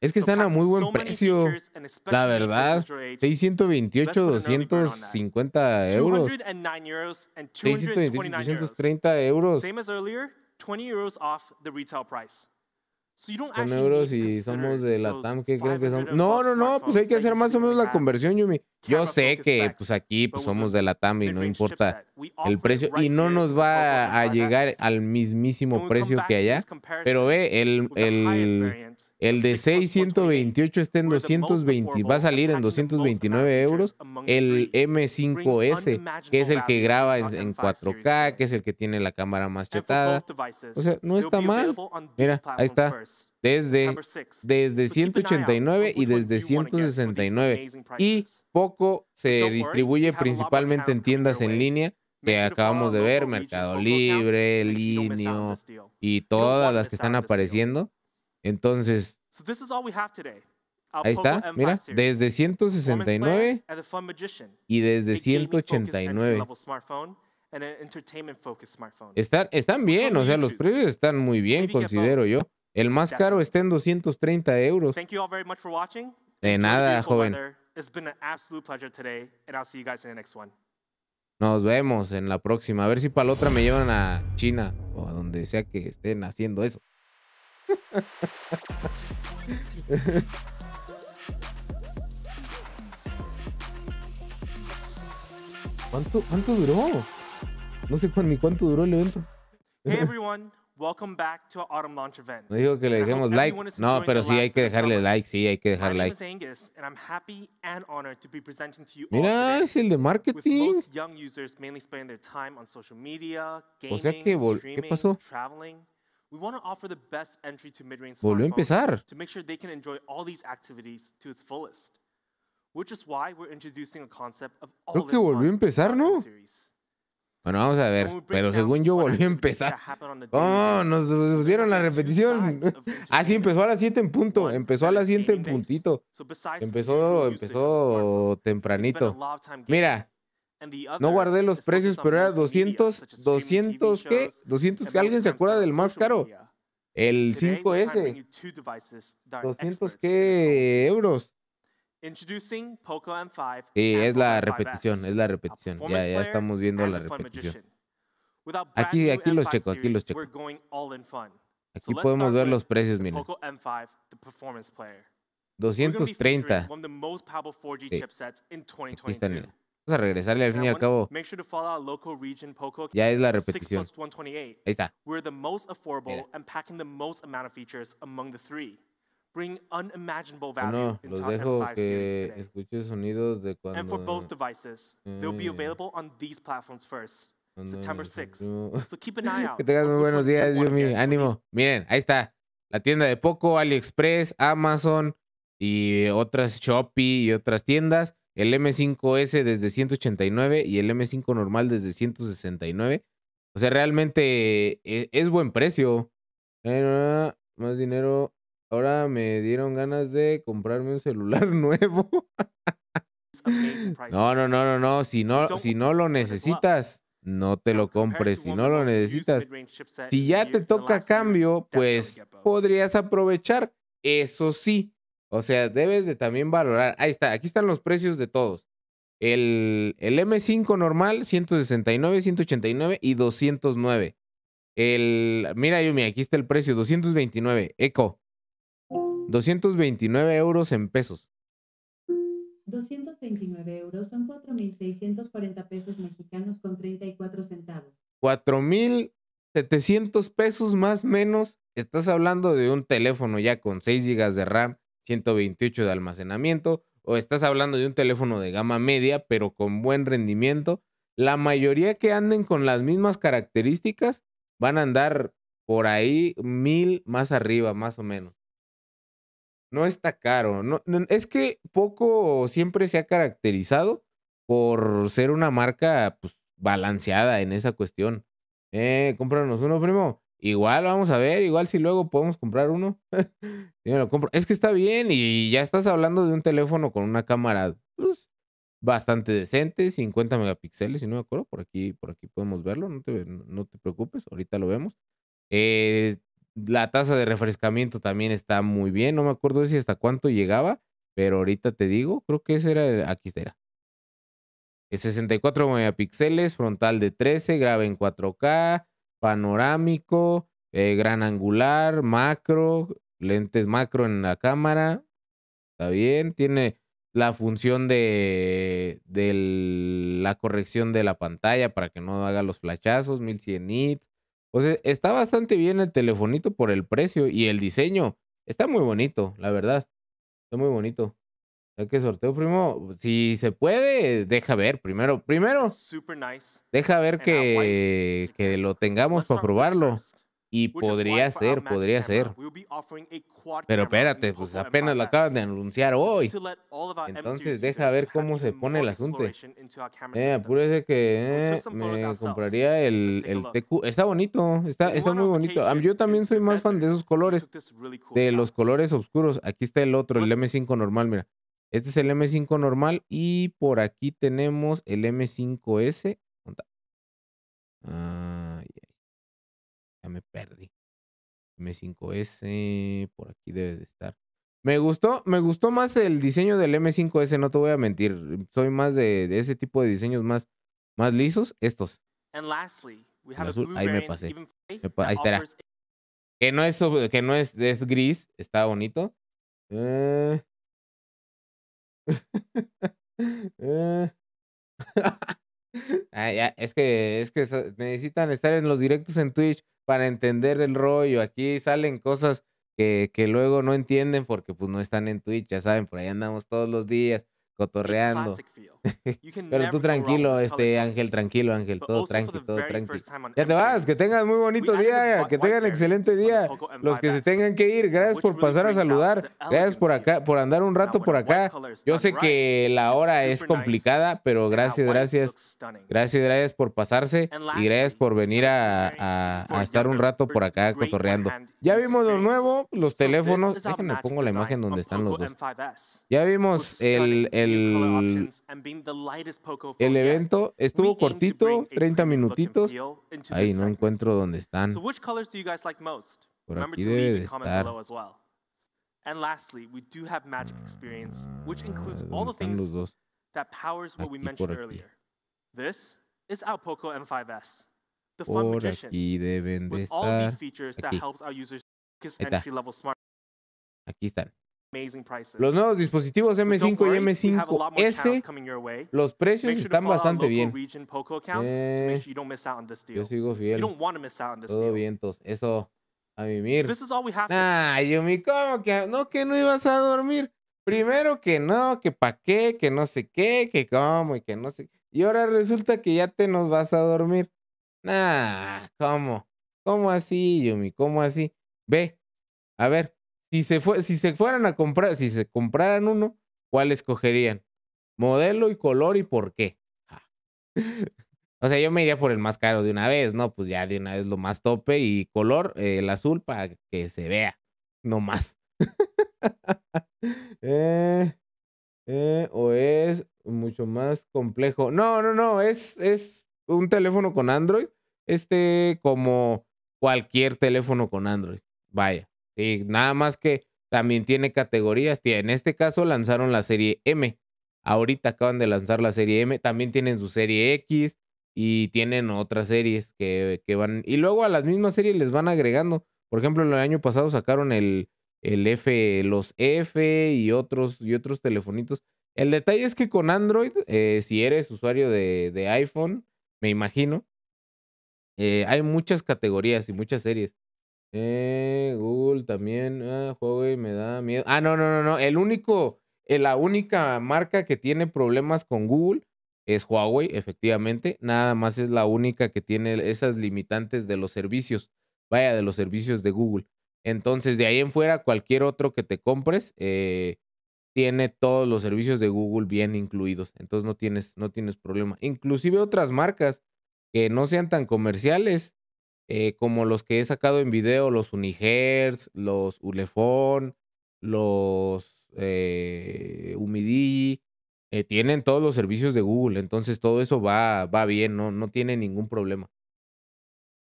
Es que están a muy buen precio, la verdad. 628, 250 euros. 628, 230 euros. Son euros y somos de la TAM, ¿qué que No, no, no, pues hay que hacer más o menos la conversión, Yumi. Yo sé que pues aquí pues, somos de la TAM y no importa el precio y no nos va a llegar al mismísimo precio que allá, pero ve, el, el el de 628 está en 220, va a salir en 229 euros. El M5S, que es el que graba en, 4K, que es el que tiene la cámara más chetada. O sea, no está mal. Mira, ahí está desde, desde 189 y desde 169. Y poco se distribuye principalmente en tiendas en línea que acabamos de ver, Mercado Libre, Linio y todas las que están apareciendo. Entonces, ahí está, mira, desde 169 y desde 189. Están, están bien, o sea, los precios están muy bien, considero yo. El más caro está en 230 euros. De nada, joven. Nos vemos en la próxima. A ver si para la otra me llevan a China o a donde sea que estén haciendo eso. ¿Cuánto, ¿Cuánto duró? No sé ni cuánto duró el evento. No digo que le dejemos like. No, pero sí hay que dejarle like, sí hay que dejar like. Mira, es el de marketing. O sea que, ¿qué pasó? Volvió a empezar. Creo que volvió a empezar, ¿no? Bueno, vamos a ver. Pero según yo volvió a empezar. Oh, nos pusieron la repetición. Ah, sí, empezó a las 7 en punto. Empezó a las 7 en puntito. Empezó, empezó tempranito. Mira, no guardé los precios, pero era 200, 200, ¿qué? 200, ¿alguien se acuerda del más caro? El 5S. 200, ¿qué? Euros. y es la repetición, es la repetición. Ya, ya estamos viendo la repetición. Aquí, aquí los checo, aquí los checo. Aquí podemos ver los precios, miren. 230. Aquí miren. Vamos a regresarle al fin y al cabo. Ya es la repetición. Ahí está. Bueno, los dejo que escuches sonidos de cuando... And for both devices, they'll be mm. available on these platforms first. September 6 th So keep an eye out. Que tengan muy buenos días, Yumi. Ánimo. Miren, ahí está. La tienda de Poco, AliExpress, Amazon y otras Shopee y otras tiendas el M5S desde 189 y el M5 normal desde 169. O sea, realmente eh, es, buen precio. más dinero. Ahora me dieron ganas de comprarme un celular nuevo. no, no, no, no, no. Si no, si no lo necesitas, no te lo compres. Si no lo necesitas, si ya te toca cambio, pues podrías aprovechar. Eso sí, o sea, debes de también valorar. Ahí está, aquí están los precios de todos. El, M5 normal, 169, 189 y 209. El, mira, Yumi, aquí está el precio, 229, Eco. 229 euros en pesos. 229 euros son 4.640 pesos mexicanos con 34 centavos. 4.700 pesos más menos. Estás hablando de un teléfono ya con 6 GB de RAM, 128 de almacenamiento, o estás hablando de un teléfono de gama media, pero con buen rendimiento, la mayoría que anden con las mismas características van a andar por ahí mil más arriba, más o menos. No está caro. es que poco siempre se ha caracterizado por ser una marca pues, balanceada en esa cuestión. Eh, cómpranos uno, primo. Igual vamos a ver, igual si luego podemos comprar uno. Es que está bien y ya estás hablando de un teléfono con una cámara pues, bastante decente, 50 megapíxeles, si no me acuerdo, por aquí, por aquí podemos verlo, no te, no te preocupes, ahorita lo vemos. Eh, la tasa de refrescamiento también está muy bien, no me acuerdo si hasta cuánto llegaba, pero ahorita te digo, creo que ese era, aquí era. 64 eh, megapíxeles, frontal de 13, graba en 4K, panorámico, eh, gran angular, macro, lentes macro en la cámara. Está bien, tiene la función de, la corrección de la pantalla para que no haga los flachazos, 1100 nits. O está bastante bien el telefonito por el precio y el diseño. Está muy bonito, la verdad. Está muy bonito. Ya que sorteo, primo, si se puede, deja ver primero. Primero, deja ver que, que lo tengamos para probarlo. Y podría ser, podría ser. Pero espérate, pues apenas lo acaban de anunciar hoy. Entonces deja ver cómo se pone el asunto. Eh, apúrese que me compraría el, el TQ. Está bonito, está, está muy bonito. Ah, yo también soy más fan de esos colores, de los colores oscuros. Aquí está el otro, el M5 normal, mira. Este es el M5 normal y por aquí tenemos el M5S. ya me perdí. M5S, por aquí debe de estar. Me gustó, me gustó más el diseño del M5S, no te voy a mentir. Soy más de, ese tipo de diseños más, más lisos, estos. ahí me pasé. ahí estará. Que no es, que no es, es gris, está bonito. Eh, Eh. Ah, es que, es que necesitan estar en los directos en Twitch para entender el rollo. Aquí salen cosas que, que luego no entienden porque pues no están en Twitch, ya saben, por ahí andamos todos los días cotorreando. Pero tú tranquilo, este Ángel, tranquilo, Ángel, todo tranquilo, todo tranquilo Ya te vas, que tengas muy bonito día, que tengan excelente día. Los que se tengan que ir, gracias por pasar a saludar, gracias por acá, por andar un rato por acá. Yo sé que la hora es complicada, pero gracias, gracias, gracias, gracias por pasarse y gracias por venir a, estar un rato por acá cotorreando. Ya vimos lo nuevo, los teléfonos. Déjenme pongo la imagen donde están los dos. Ya vimos el el, evento estuvo cortito, 30 minutitos. Ahí no encuentro dónde están. Por aquí debe as well. And lastly, we do have Magic Experience, which includes ah, all the things that powers what we mentioned earlier. This is our Poco M5S, the fun magician, with all these features that helps our users Aquí están. Los nuevos dispositivos M5 y M5S, los precios están bastante bien. Eh, yo sigo fiel. Todo vientos. Eso, a vivir. Ah, Yumi, ¿cómo que no, que no ibas a dormir? Primero que no, que pa' qué, que no sé qué, que cómo y que no sé. Y ahora resulta que ya te nos vas a dormir. Nah, ¿cómo? ¿Cómo así, Yumi? ¿Cómo así? Ve, a ver, si se, fue, si se fueran a comprar, si se compraran uno, ¿cuál escogerían? Modelo y color y por qué. o sea, yo me iría por el más caro de una vez, ¿no? Pues ya de una vez lo más tope y color, eh, el azul para que se vea, no más. Eh, eh, o es mucho más complejo. No, no, no, es, es un teléfono con Android, este como cualquier teléfono con Android. Vaya. Y eh, nada más que también tiene categorías. En este caso lanzaron la serie M. Ahorita acaban de lanzar la serie M. También tienen su serie X y tienen otras series que, que van. Y luego a las mismas series les van agregando. Por ejemplo, el año pasado sacaron el, el F, los F y otros, y otros telefonitos. El detalle es que con Android, eh, si eres usuario de, iPhone, me imagino, eh, hay muchas categorías y muchas series. Eh, Google también. Ah, Huawei me da miedo. Ah, no, no, no, no. El único, eh, la única marca que tiene problemas con Google es Huawei, efectivamente. Nada más es la única que tiene esas limitantes de los servicios. Vaya, de los servicios de Google. Entonces, de ahí en fuera, cualquier otro que te compres, eh, tiene todos los servicios de Google bien incluidos. Entonces no tienes, no tienes problema. Inclusive otras marcas que no sean tan comerciales eh, como los que he sacado en video, los Unihertz, los Ulefón, los eh, eh, tienen todos los servicios de Google, entonces todo eso va, va bien, no, no tiene ningún problema.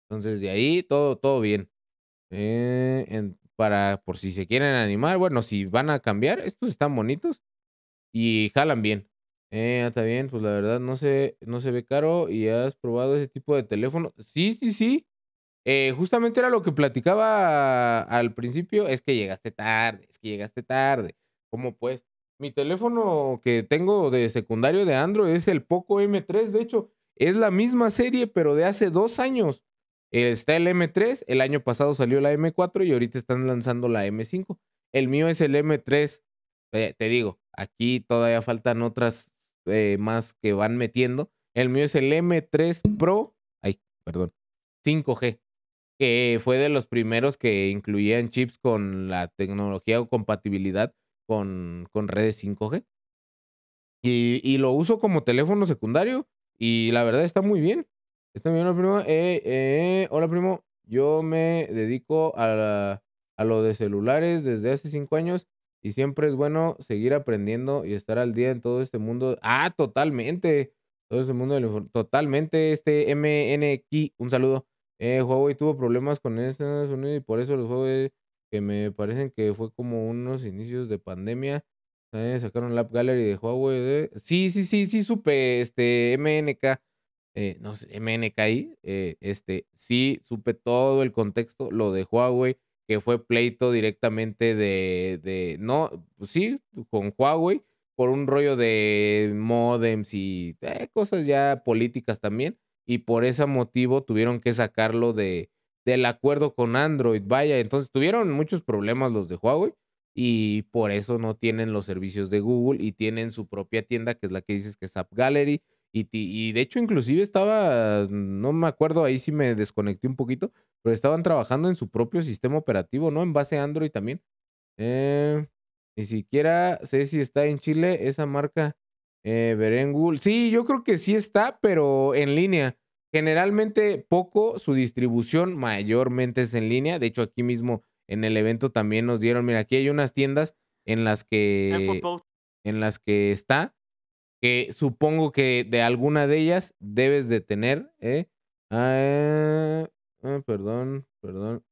Entonces de ahí todo, todo bien. Eh, para por si se quieren animar, bueno, si van a cambiar, estos están bonitos y jalan bien. está bien, pues la verdad no se, no se ve caro y has probado ese tipo de teléfono. Sí, sí, sí. Eh, justamente era lo que platicaba al principio, es que llegaste tarde, es que llegaste tarde. ¿Cómo pues? Mi teléfono que tengo de secundario de Android es el Poco M3, de hecho, es la misma serie, pero de hace dos años. Está el M3, el año pasado salió la M4 y ahorita están lanzando la M5. El mío es el M3. Eh, te digo, aquí todavía faltan otras eh, más que van metiendo. El mío es el M3 Pro, ay, perdón, 5G que fue de los primeros que incluían chips con la tecnología o compatibilidad con, con redes 5G. Y, lo uso como teléfono secundario y la verdad está muy bien. Está muy bien, primo. Eh, eh, hola, primo. Yo me dedico a, lo de celulares desde hace cinco años y siempre es bueno seguir aprendiendo y estar al día en todo este mundo. Ah, totalmente. Todo este mundo del Totalmente. Este MNK, un saludo eh, Huawei tuvo problemas con Estados Unidos y por eso los Huawei, que me parecen que fue como unos inicios de pandemia, sacaron la App Gallery de Huawei. Eh, sí, sí, sí, sí, supe, este, MNK, eh, no sé, MNKI, eh, este, sí, supe todo el contexto, lo de Huawei, que fue pleito directamente de, de no, pues sí, con Huawei, por un rollo de modems y cosas ya políticas también y por ese motivo tuvieron que sacarlo de, del acuerdo con Android. Vaya, entonces tuvieron muchos problemas los de Huawei y por eso no tienen los servicios de Google y tienen su propia tienda que es la que dices que es App Gallery. Y, de hecho inclusive estaba, no me acuerdo, ahí sí me desconecté un poquito, pero estaban trabajando en su propio sistema operativo, ¿no? En base a Android también. Eh, ni siquiera sé si está en Chile esa marca. Eh, Google. Sí, yo creo que sí está, pero en línea. Generalmente poco, su distribución mayormente es en línea. De hecho, aquí mismo en el evento también nos dieron, mira, aquí hay unas tiendas en las que en las que está, que supongo que de alguna de ellas debes de tener, ¿eh? Ah, ah, perdón, perdón.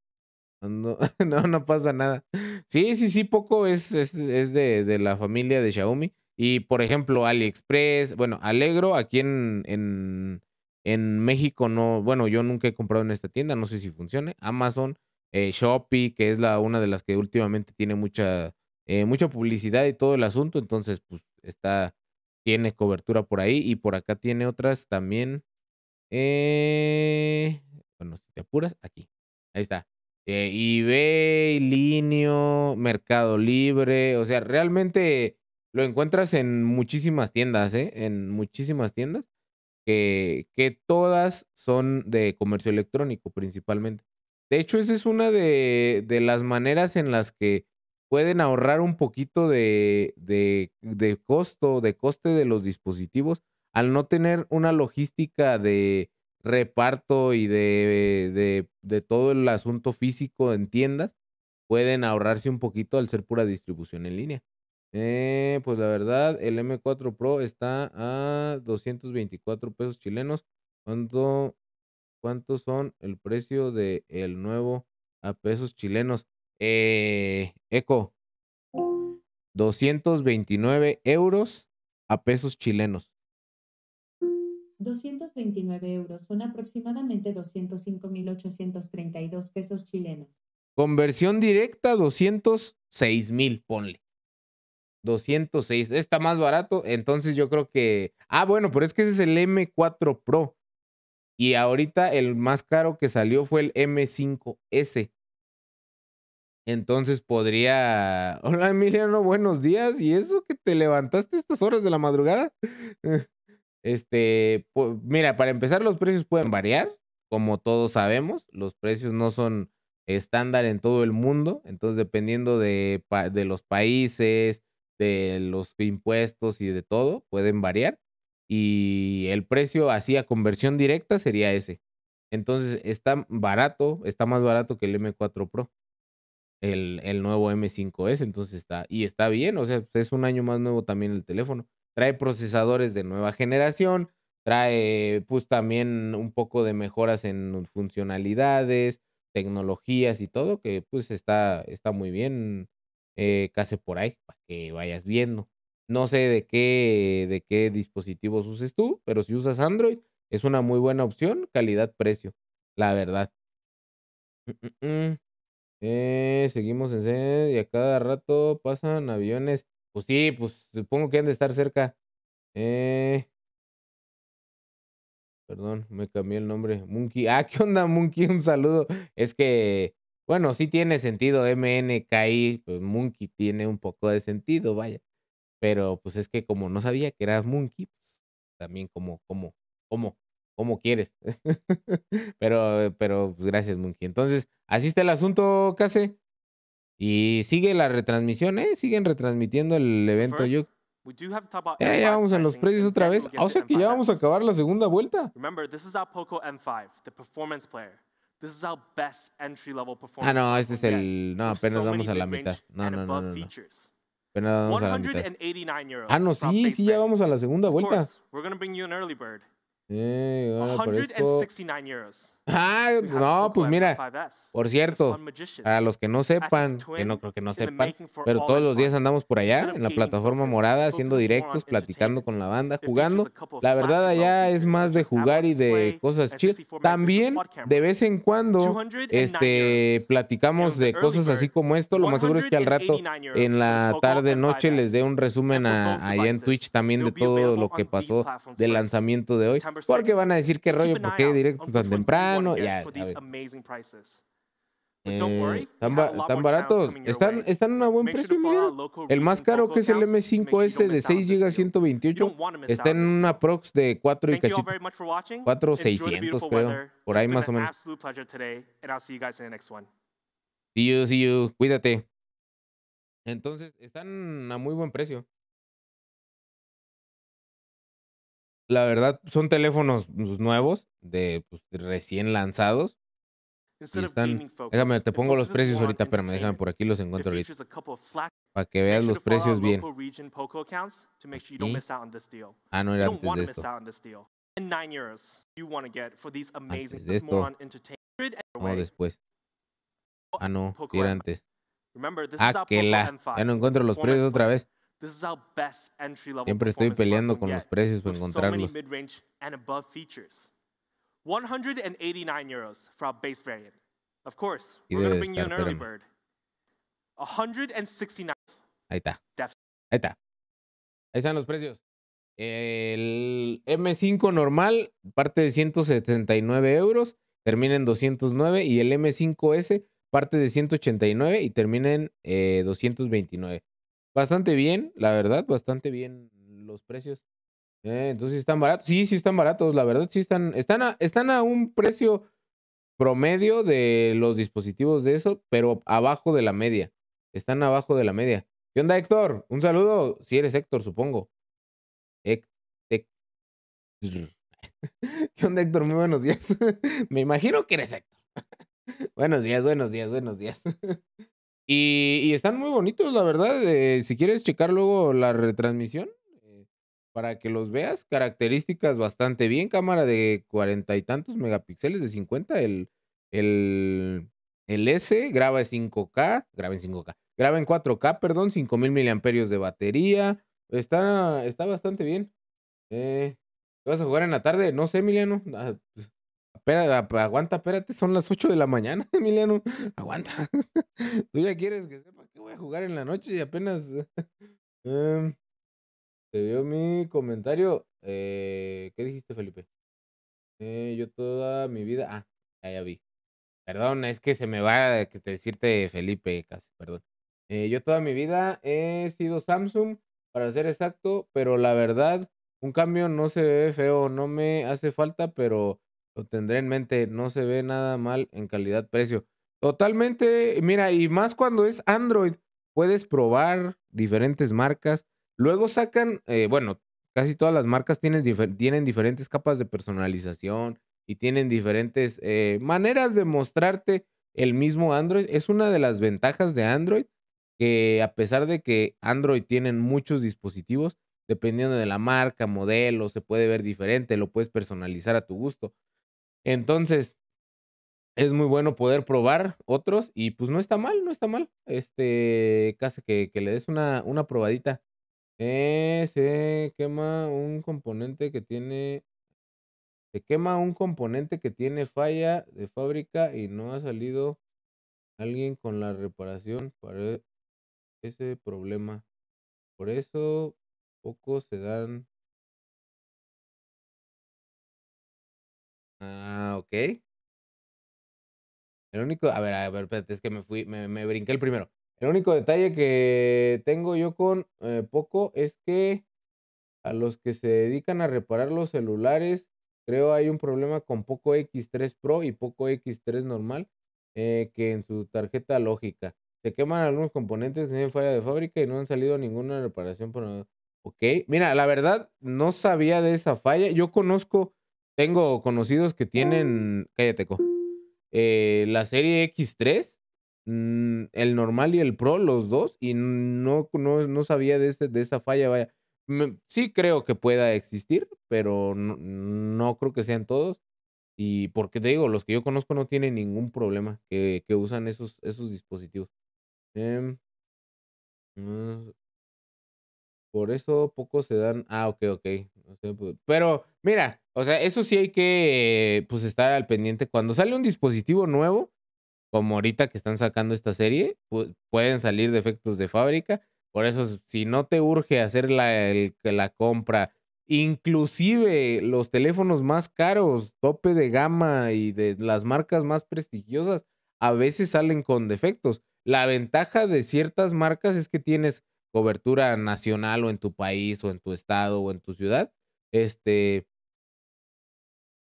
no, no pasa nada. Sí, sí, sí, poco es, es, es de, de, la familia de Xiaomi. Y por ejemplo, AliExpress, bueno, Alegro aquí en, en, en México no, bueno, yo nunca he comprado en esta tienda, no sé si funcione. Amazon, eh, Shopee, que es la, una de las que últimamente tiene mucha, eh, mucha publicidad y todo el asunto, entonces pues está, tiene cobertura por ahí y por acá tiene otras también. Eh, bueno, si te apuras, aquí. Ahí está. Eh, eBay, Linio, Mercado Libre. O sea, realmente lo encuentras en muchísimas tiendas, ¿eh? En muchísimas tiendas que, todas son de comercio electrónico principalmente. De hecho, esa es una de, las maneras en las que pueden ahorrar un poquito de, costo, de coste de los dispositivos, al no tener una logística de reparto y de, todo el asunto físico en tiendas, pueden ahorrarse un poquito al ser pura distribución en línea. Eh, pues la verdad, el M4 Pro está a 224 pesos chilenos. ¿Cuánto, ¿Cuántos son el precio del nuevo a pesos chilenos? Eh, Eco, 229 euros a pesos chilenos. 229 euros son aproximadamente 205.832 pesos chilenos. Conversión directa, 206 mil, ponle. 206. Está más barato. Entonces yo creo que. Ah, bueno, pero es que ese es el M4 Pro. Y ahorita el más caro que salió fue el M5S. Entonces podría. Hola Emiliano, buenos días. ¿Y eso que te levantaste estas horas de la madrugada? Este, mira, para empezar, los precios pueden variar. Como todos sabemos, los precios no son estándar en todo el mundo. Entonces, dependiendo de, de los países, de los impuestos y de todo, pueden variar. Y el precio así a conversión directa sería ese. Entonces está barato, está más barato que el M4 Pro, el, nuevo M5S, entonces está, y está bien, o sea, es un año más nuevo también el teléfono. Trae procesadores de nueva generación, trae pues también un poco de mejoras en funcionalidades, tecnologías y todo, que pues está, está muy bien, eh, casi por ahí que vayas viendo. No sé de qué, de qué dispositivos uses tú, pero si usas Android, es una muy buena opción, calidad-precio, la verdad. Mm, mm, mm. Eh, seguimos en sed y a cada rato pasan aviones. Pues sí, pues supongo que han de estar cerca. Eh, perdón, me cambié el nombre. Monkey. Ah, ¿qué onda, Monkey? Un saludo. Es que bueno, sí tiene sentido MNKI, pues Monkey tiene un poco de sentido, vaya. Pero pues es que como no sabía que eras Monkey, pues también como, como, como, como quieres. pero, pero pues gracias, Monkey. Entonces, así está el asunto, Case. Y sigue la retransmisión, ¿eh? Siguen retransmitiendo el evento. Ya, vamos a los precios otra vez. Ah, o sea que ya vamos a acabar la segunda vuelta. performance This is our best entry level performance. Ah, no, este es el. No, apenas vamos a la mitad. No, no, no. no, no. Apenas vamos a la mitad. Ah, no, sí, sí, ya vamos a la segunda vuelta. We're going to bring you an early bird 169 euros. Ah, no, pues mira. Por cierto, para los que no sepan, que no creo que no sepan, pero todos los días andamos por allá, en la plataforma morada, haciendo directos, platicando con la banda, jugando. La verdad, allá es más de jugar y de cosas chill. También, de vez en cuando, este, platicamos de cosas así como esto. Lo más seguro es que al rato, en la tarde, noche, les dé un resumen a, allá en Twitch también de todo lo que pasó del lanzamiento de hoy. Porque van a decir qué rollo, por qué directo tan temprano. Ya, tan, eh, baratos. Están, están a buen precio, mira. El más caro que es el M5S de 6 GB 128 está en una prox de 4 y cachito. 4600 creo. Por ahí más o menos. See you, Cuídate. Entonces, están a muy buen precio. la verdad, son teléfonos pues, nuevos, pues, de recién lanzados. Están, déjame, te pongo los precios ahorita, pero me déjame por aquí los encuentro ahorita. Para que veas los precios bien. Ah, no era antes de esto. Antes de esto. No, después. Ah, no, era antes. Ah, que la. Ya no encuentro los precios otra vez. Siempre estoy peleando con los precios para encontrarlos. 189 euros base variant. Of course, we're going you an bird. 169. Ahí está. Ahí está. Ahí están los precios. El M5 normal parte de 179 euros, termina en 209 y el M5S parte de 189 y termina en 229. Eh, bastante bien, la verdad, bastante bien los precios. Eh, entonces están baratos. Sí, sí están baratos, la verdad, sí están, están a, están a un precio promedio de los dispositivos de eso, pero abajo de la media. Están abajo de la media. ¿Qué onda, Héctor? Un saludo. Si eres Héctor, supongo. Héctor. ¿Qué onda, Héctor? Muy buenos días. Me imagino que eres Héctor. buenos días, buenos días, buenos días. Y, están muy bonitos, la verdad. Eh, si quieres checar luego la retransmisión eh, para que los veas, características bastante bien. Cámara de cuarenta y tantos megapíxeles, de 50. El, el, S graba en 5K, graba en 5K, graba en 4K, perdón, 5000 miliamperios de batería. Está, está bastante bien. Eh, ¿Vas a jugar en la tarde? No sé, Emiliano. Ah, pues, Espera, aguanta, espérate, son las 8 de la mañana, Emiliano. Aguanta. Tú ya quieres que sepa que voy a jugar en la noche y apenas. Em, te vio mi comentario. Eh, ¿Qué dijiste, Felipe? Eh, yo toda mi vida. Ah, ya, vi. Perdón, es que se me va a decirte Felipe casi, perdón. Eh, yo toda mi vida he sido Samsung, para ser exacto, pero la verdad, un cambio no se ve feo, no me hace falta, pero lo tendré en mente. No se ve nada mal en calidad-precio. Totalmente. Mira, y más cuando es Android, puedes probar diferentes marcas. Luego sacan, eh, bueno, casi todas las marcas tienen, tienen, diferentes capas de personalización y tienen diferentes eh, maneras de mostrarte el mismo Android. Es una de las ventajas de Android, que a pesar de que Android tienen muchos dispositivos, dependiendo de la marca, modelo, se puede ver diferente, lo puedes personalizar a tu gusto. Entonces, es muy bueno poder probar otros y pues no está mal, no está mal. Este, casi que, le des una, probadita. Eh, se quema un componente que tiene... Se quema un componente que tiene falla de fábrica y no ha salido alguien con la reparación para e-, ese problema. Por eso pocos se dan Ah, ok. El único, a ver, a ver, espérate, es que me fui, me, brinqué el primero. El único detalle que tengo yo con eh, poco es que a los que se dedican a reparar los celulares, creo hay un problema con Poco X3 Pro y Poco X3 normal, eh, que en su tarjeta lógica. Se queman algunos componentes tienen falla de fábrica y no han salido ninguna reparación por... Ok, mira, la verdad no sabía de esa falla. Yo conozco tengo conocidos que tienen, cállate, eh, la serie X3, mm, el normal y el Pro, los dos, y no, no, sabía de, de esa falla, vaya. Mm, sí creo que pueda existir, pero no, creo que sean todos. Y porque te digo, los que yo conozco no tienen ningún problema que, usan esos, esos dispositivos. Eh, por eso pocos se dan. Ah, ok, ok. Pero, mira, o sea, eso sí hay que eh, pues estar al pendiente. Cuando sale un dispositivo nuevo, como ahorita que están sacando esta serie, pueden salir defectos de fábrica. Por eso, si no te urge hacer la, la compra, inclusive los teléfonos más caros, tope de gama y de las marcas más prestigiosas, a veces salen con defectos. La ventaja de ciertas marcas es que tienes cobertura nacional o en tu país o en tu estado o en tu ciudad, este,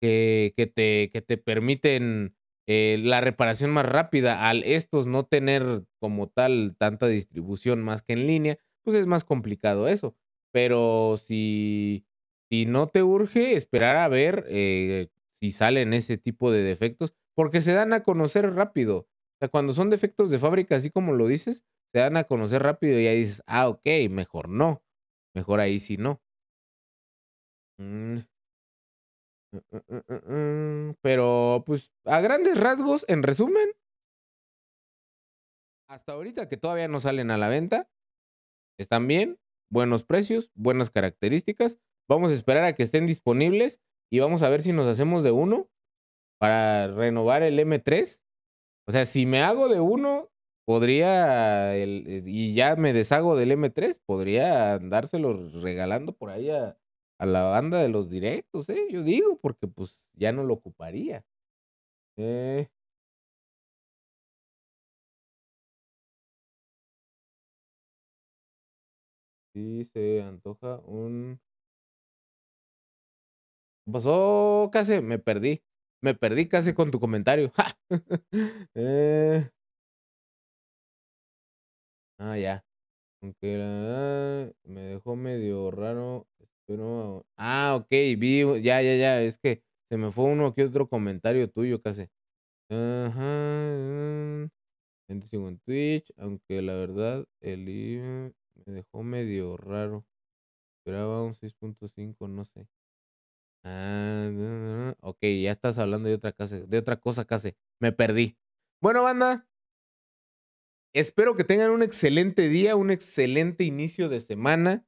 que, que, te, que te permiten eh, la reparación más rápida al estos no tener como tal tanta distribución más que en línea, pues es más complicado eso. Pero si, si no te urge esperar a ver eh, si salen ese tipo de defectos, porque se dan a conocer rápido. O sea, cuando son defectos de fábrica, así como lo dices, se dan a conocer rápido y ahí dices, ah, ok, mejor no. Mejor ahí sí no. Mm. Mm, mm, pero, pues, a grandes rasgos, en resumen, hasta ahorita que todavía no salen a la venta, están bien, buenos precios, buenas características. Vamos a esperar a que estén disponibles y vamos a ver si nos hacemos de uno para renovar el M3. O sea, si me hago de uno, podría, el, eh, y ya me deshago del M3, podría andárselo regalando por ahí a, la banda de los directos, ¿eh? yo digo, porque pues ya no lo ocuparía. Eh. Sí, se antoja un... ¿Qué pasó, casi Me perdí. Me perdí casi con tu comentario. ¡Ja! eh... Ah, ya. Aunque me dejó medio raro. Ah, ok, vi. Ya, ya, ya. Es que se me fue uno que otro comentario tuyo casi. Ajá. Mm, Twitch. Aunque la verdad, el me dejó medio raro. Esperaba un 6.5, no sé. Ah, ok, ya estás hablando de otra, casa, de otra cosa casi. Me perdí. Bueno, banda, espero que tengan un excelente día, un excelente inicio de semana.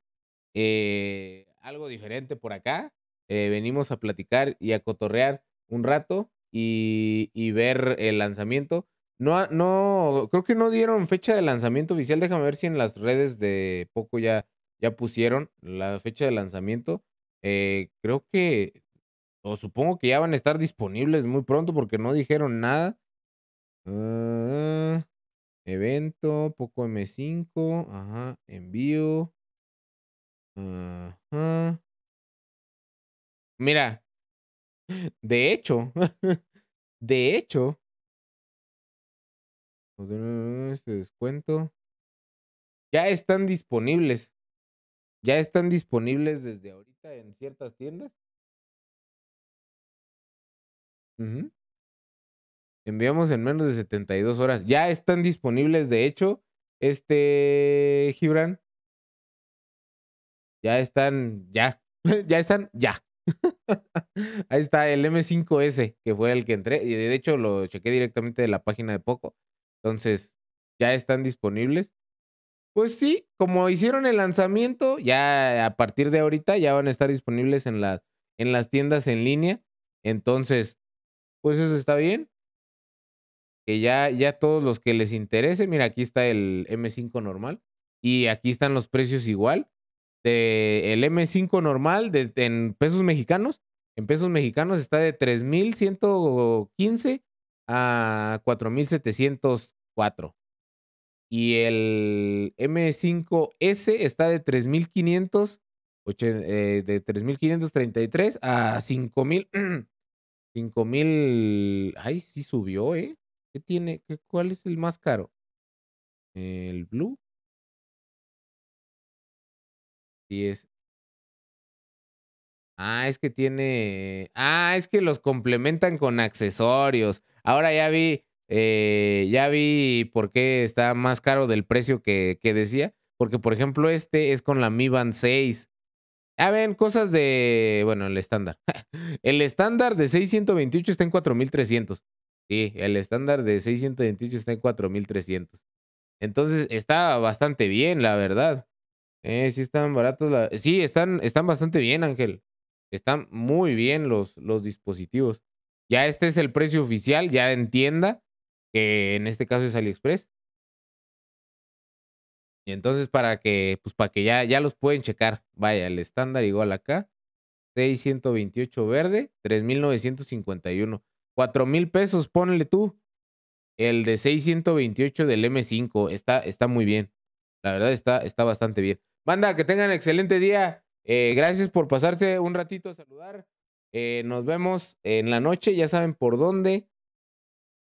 Eh, algo diferente por acá. Eh, venimos a platicar y a cotorrear un rato y, y, ver el lanzamiento. No, no, creo que no dieron fecha de lanzamiento oficial. Déjame ver si en las redes de poco ya, ya pusieron la fecha de lanzamiento. Eh, creo que, o supongo que ya van a estar disponibles muy pronto porque no dijeron nada. Ah. Evento, Poco M5, ajá, envío. Ajá. Mira, de hecho, de hecho, este descuento. Ya están disponibles. Ya están disponibles desde ahorita en ciertas tiendas. Ajá enviamos en menos de 72 horas. Ya están disponibles, de hecho, este Gibran. Ya están, ya, ya están, ya. Ahí está el M5S, que fue el que entré. Y de hecho lo chequé directamente de la página de Poco. Entonces, ya están disponibles. Pues sí, como hicieron el lanzamiento, ya a partir de ahorita ya van a estar disponibles en, la, en las tiendas en línea. Entonces, pues eso está bien ya, ya todos los que les interese, mira, aquí está el M5 normal y aquí están los precios igual. De el M5 normal en pesos mexicanos, en pesos mexicanos está de 3.115 a 4.704. Y el M5S está de 3.500 eh, de 3.533 a 5.000. 5.000. Ay, sí subió, ¿eh? ¿Qué tiene? ¿Qué, ¿Cuál es el más caro? ¿El blue? es. Ah, es que tiene. Ah, es que los complementan con accesorios. Ahora ya vi, eh, ya vi por qué está más caro del precio que, que, decía. Porque, por ejemplo, este es con la Mi Band 6. Ya ah, ven, cosas de. Bueno, el estándar. el estándar de 628 está en 4300. Sí, el estándar de 628 está en 4300. Entonces está bastante bien, la verdad. Eh, sí están baratos. Sí, están, están bastante bien, Ángel. Están muy bien los, los dispositivos. Ya este es el precio oficial, ya entienda que en este caso es AliExpress. Y entonces para que, pues para que ya, ya los pueden checar. Vaya, el estándar igual acá. 628 verde, 3951. 4 mil pesos, ponle tú. El de 628 del M5. Está, está muy bien. La verdad está, está bastante bien. Banda, que tengan excelente día. Eh, gracias por pasarse un ratito a saludar. Eh, nos vemos en la noche. Ya saben por dónde.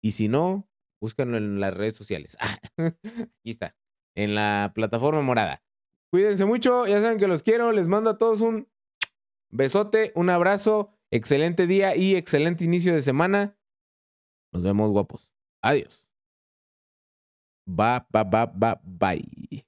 Y si no, búscanlo en las redes sociales. Ah, aquí está. En la plataforma morada. Cuídense mucho. Ya saben que los quiero. Les mando a todos un besote, un abrazo. Excelente día y excelente inicio de semana. Nos vemos guapos. Adiós. Bye, ba ba bye, bye.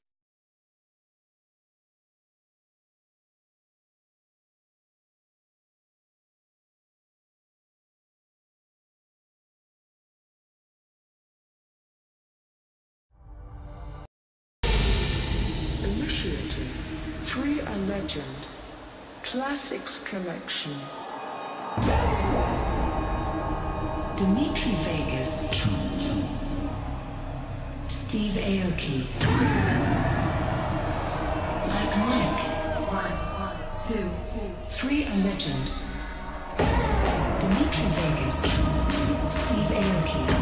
Classics Collection. Dimitri Vegas. Two. Steve Aoki. Three. Like Mike. One, one, two, two. Three a legend. Dimitri Vegas. Steve Aoki.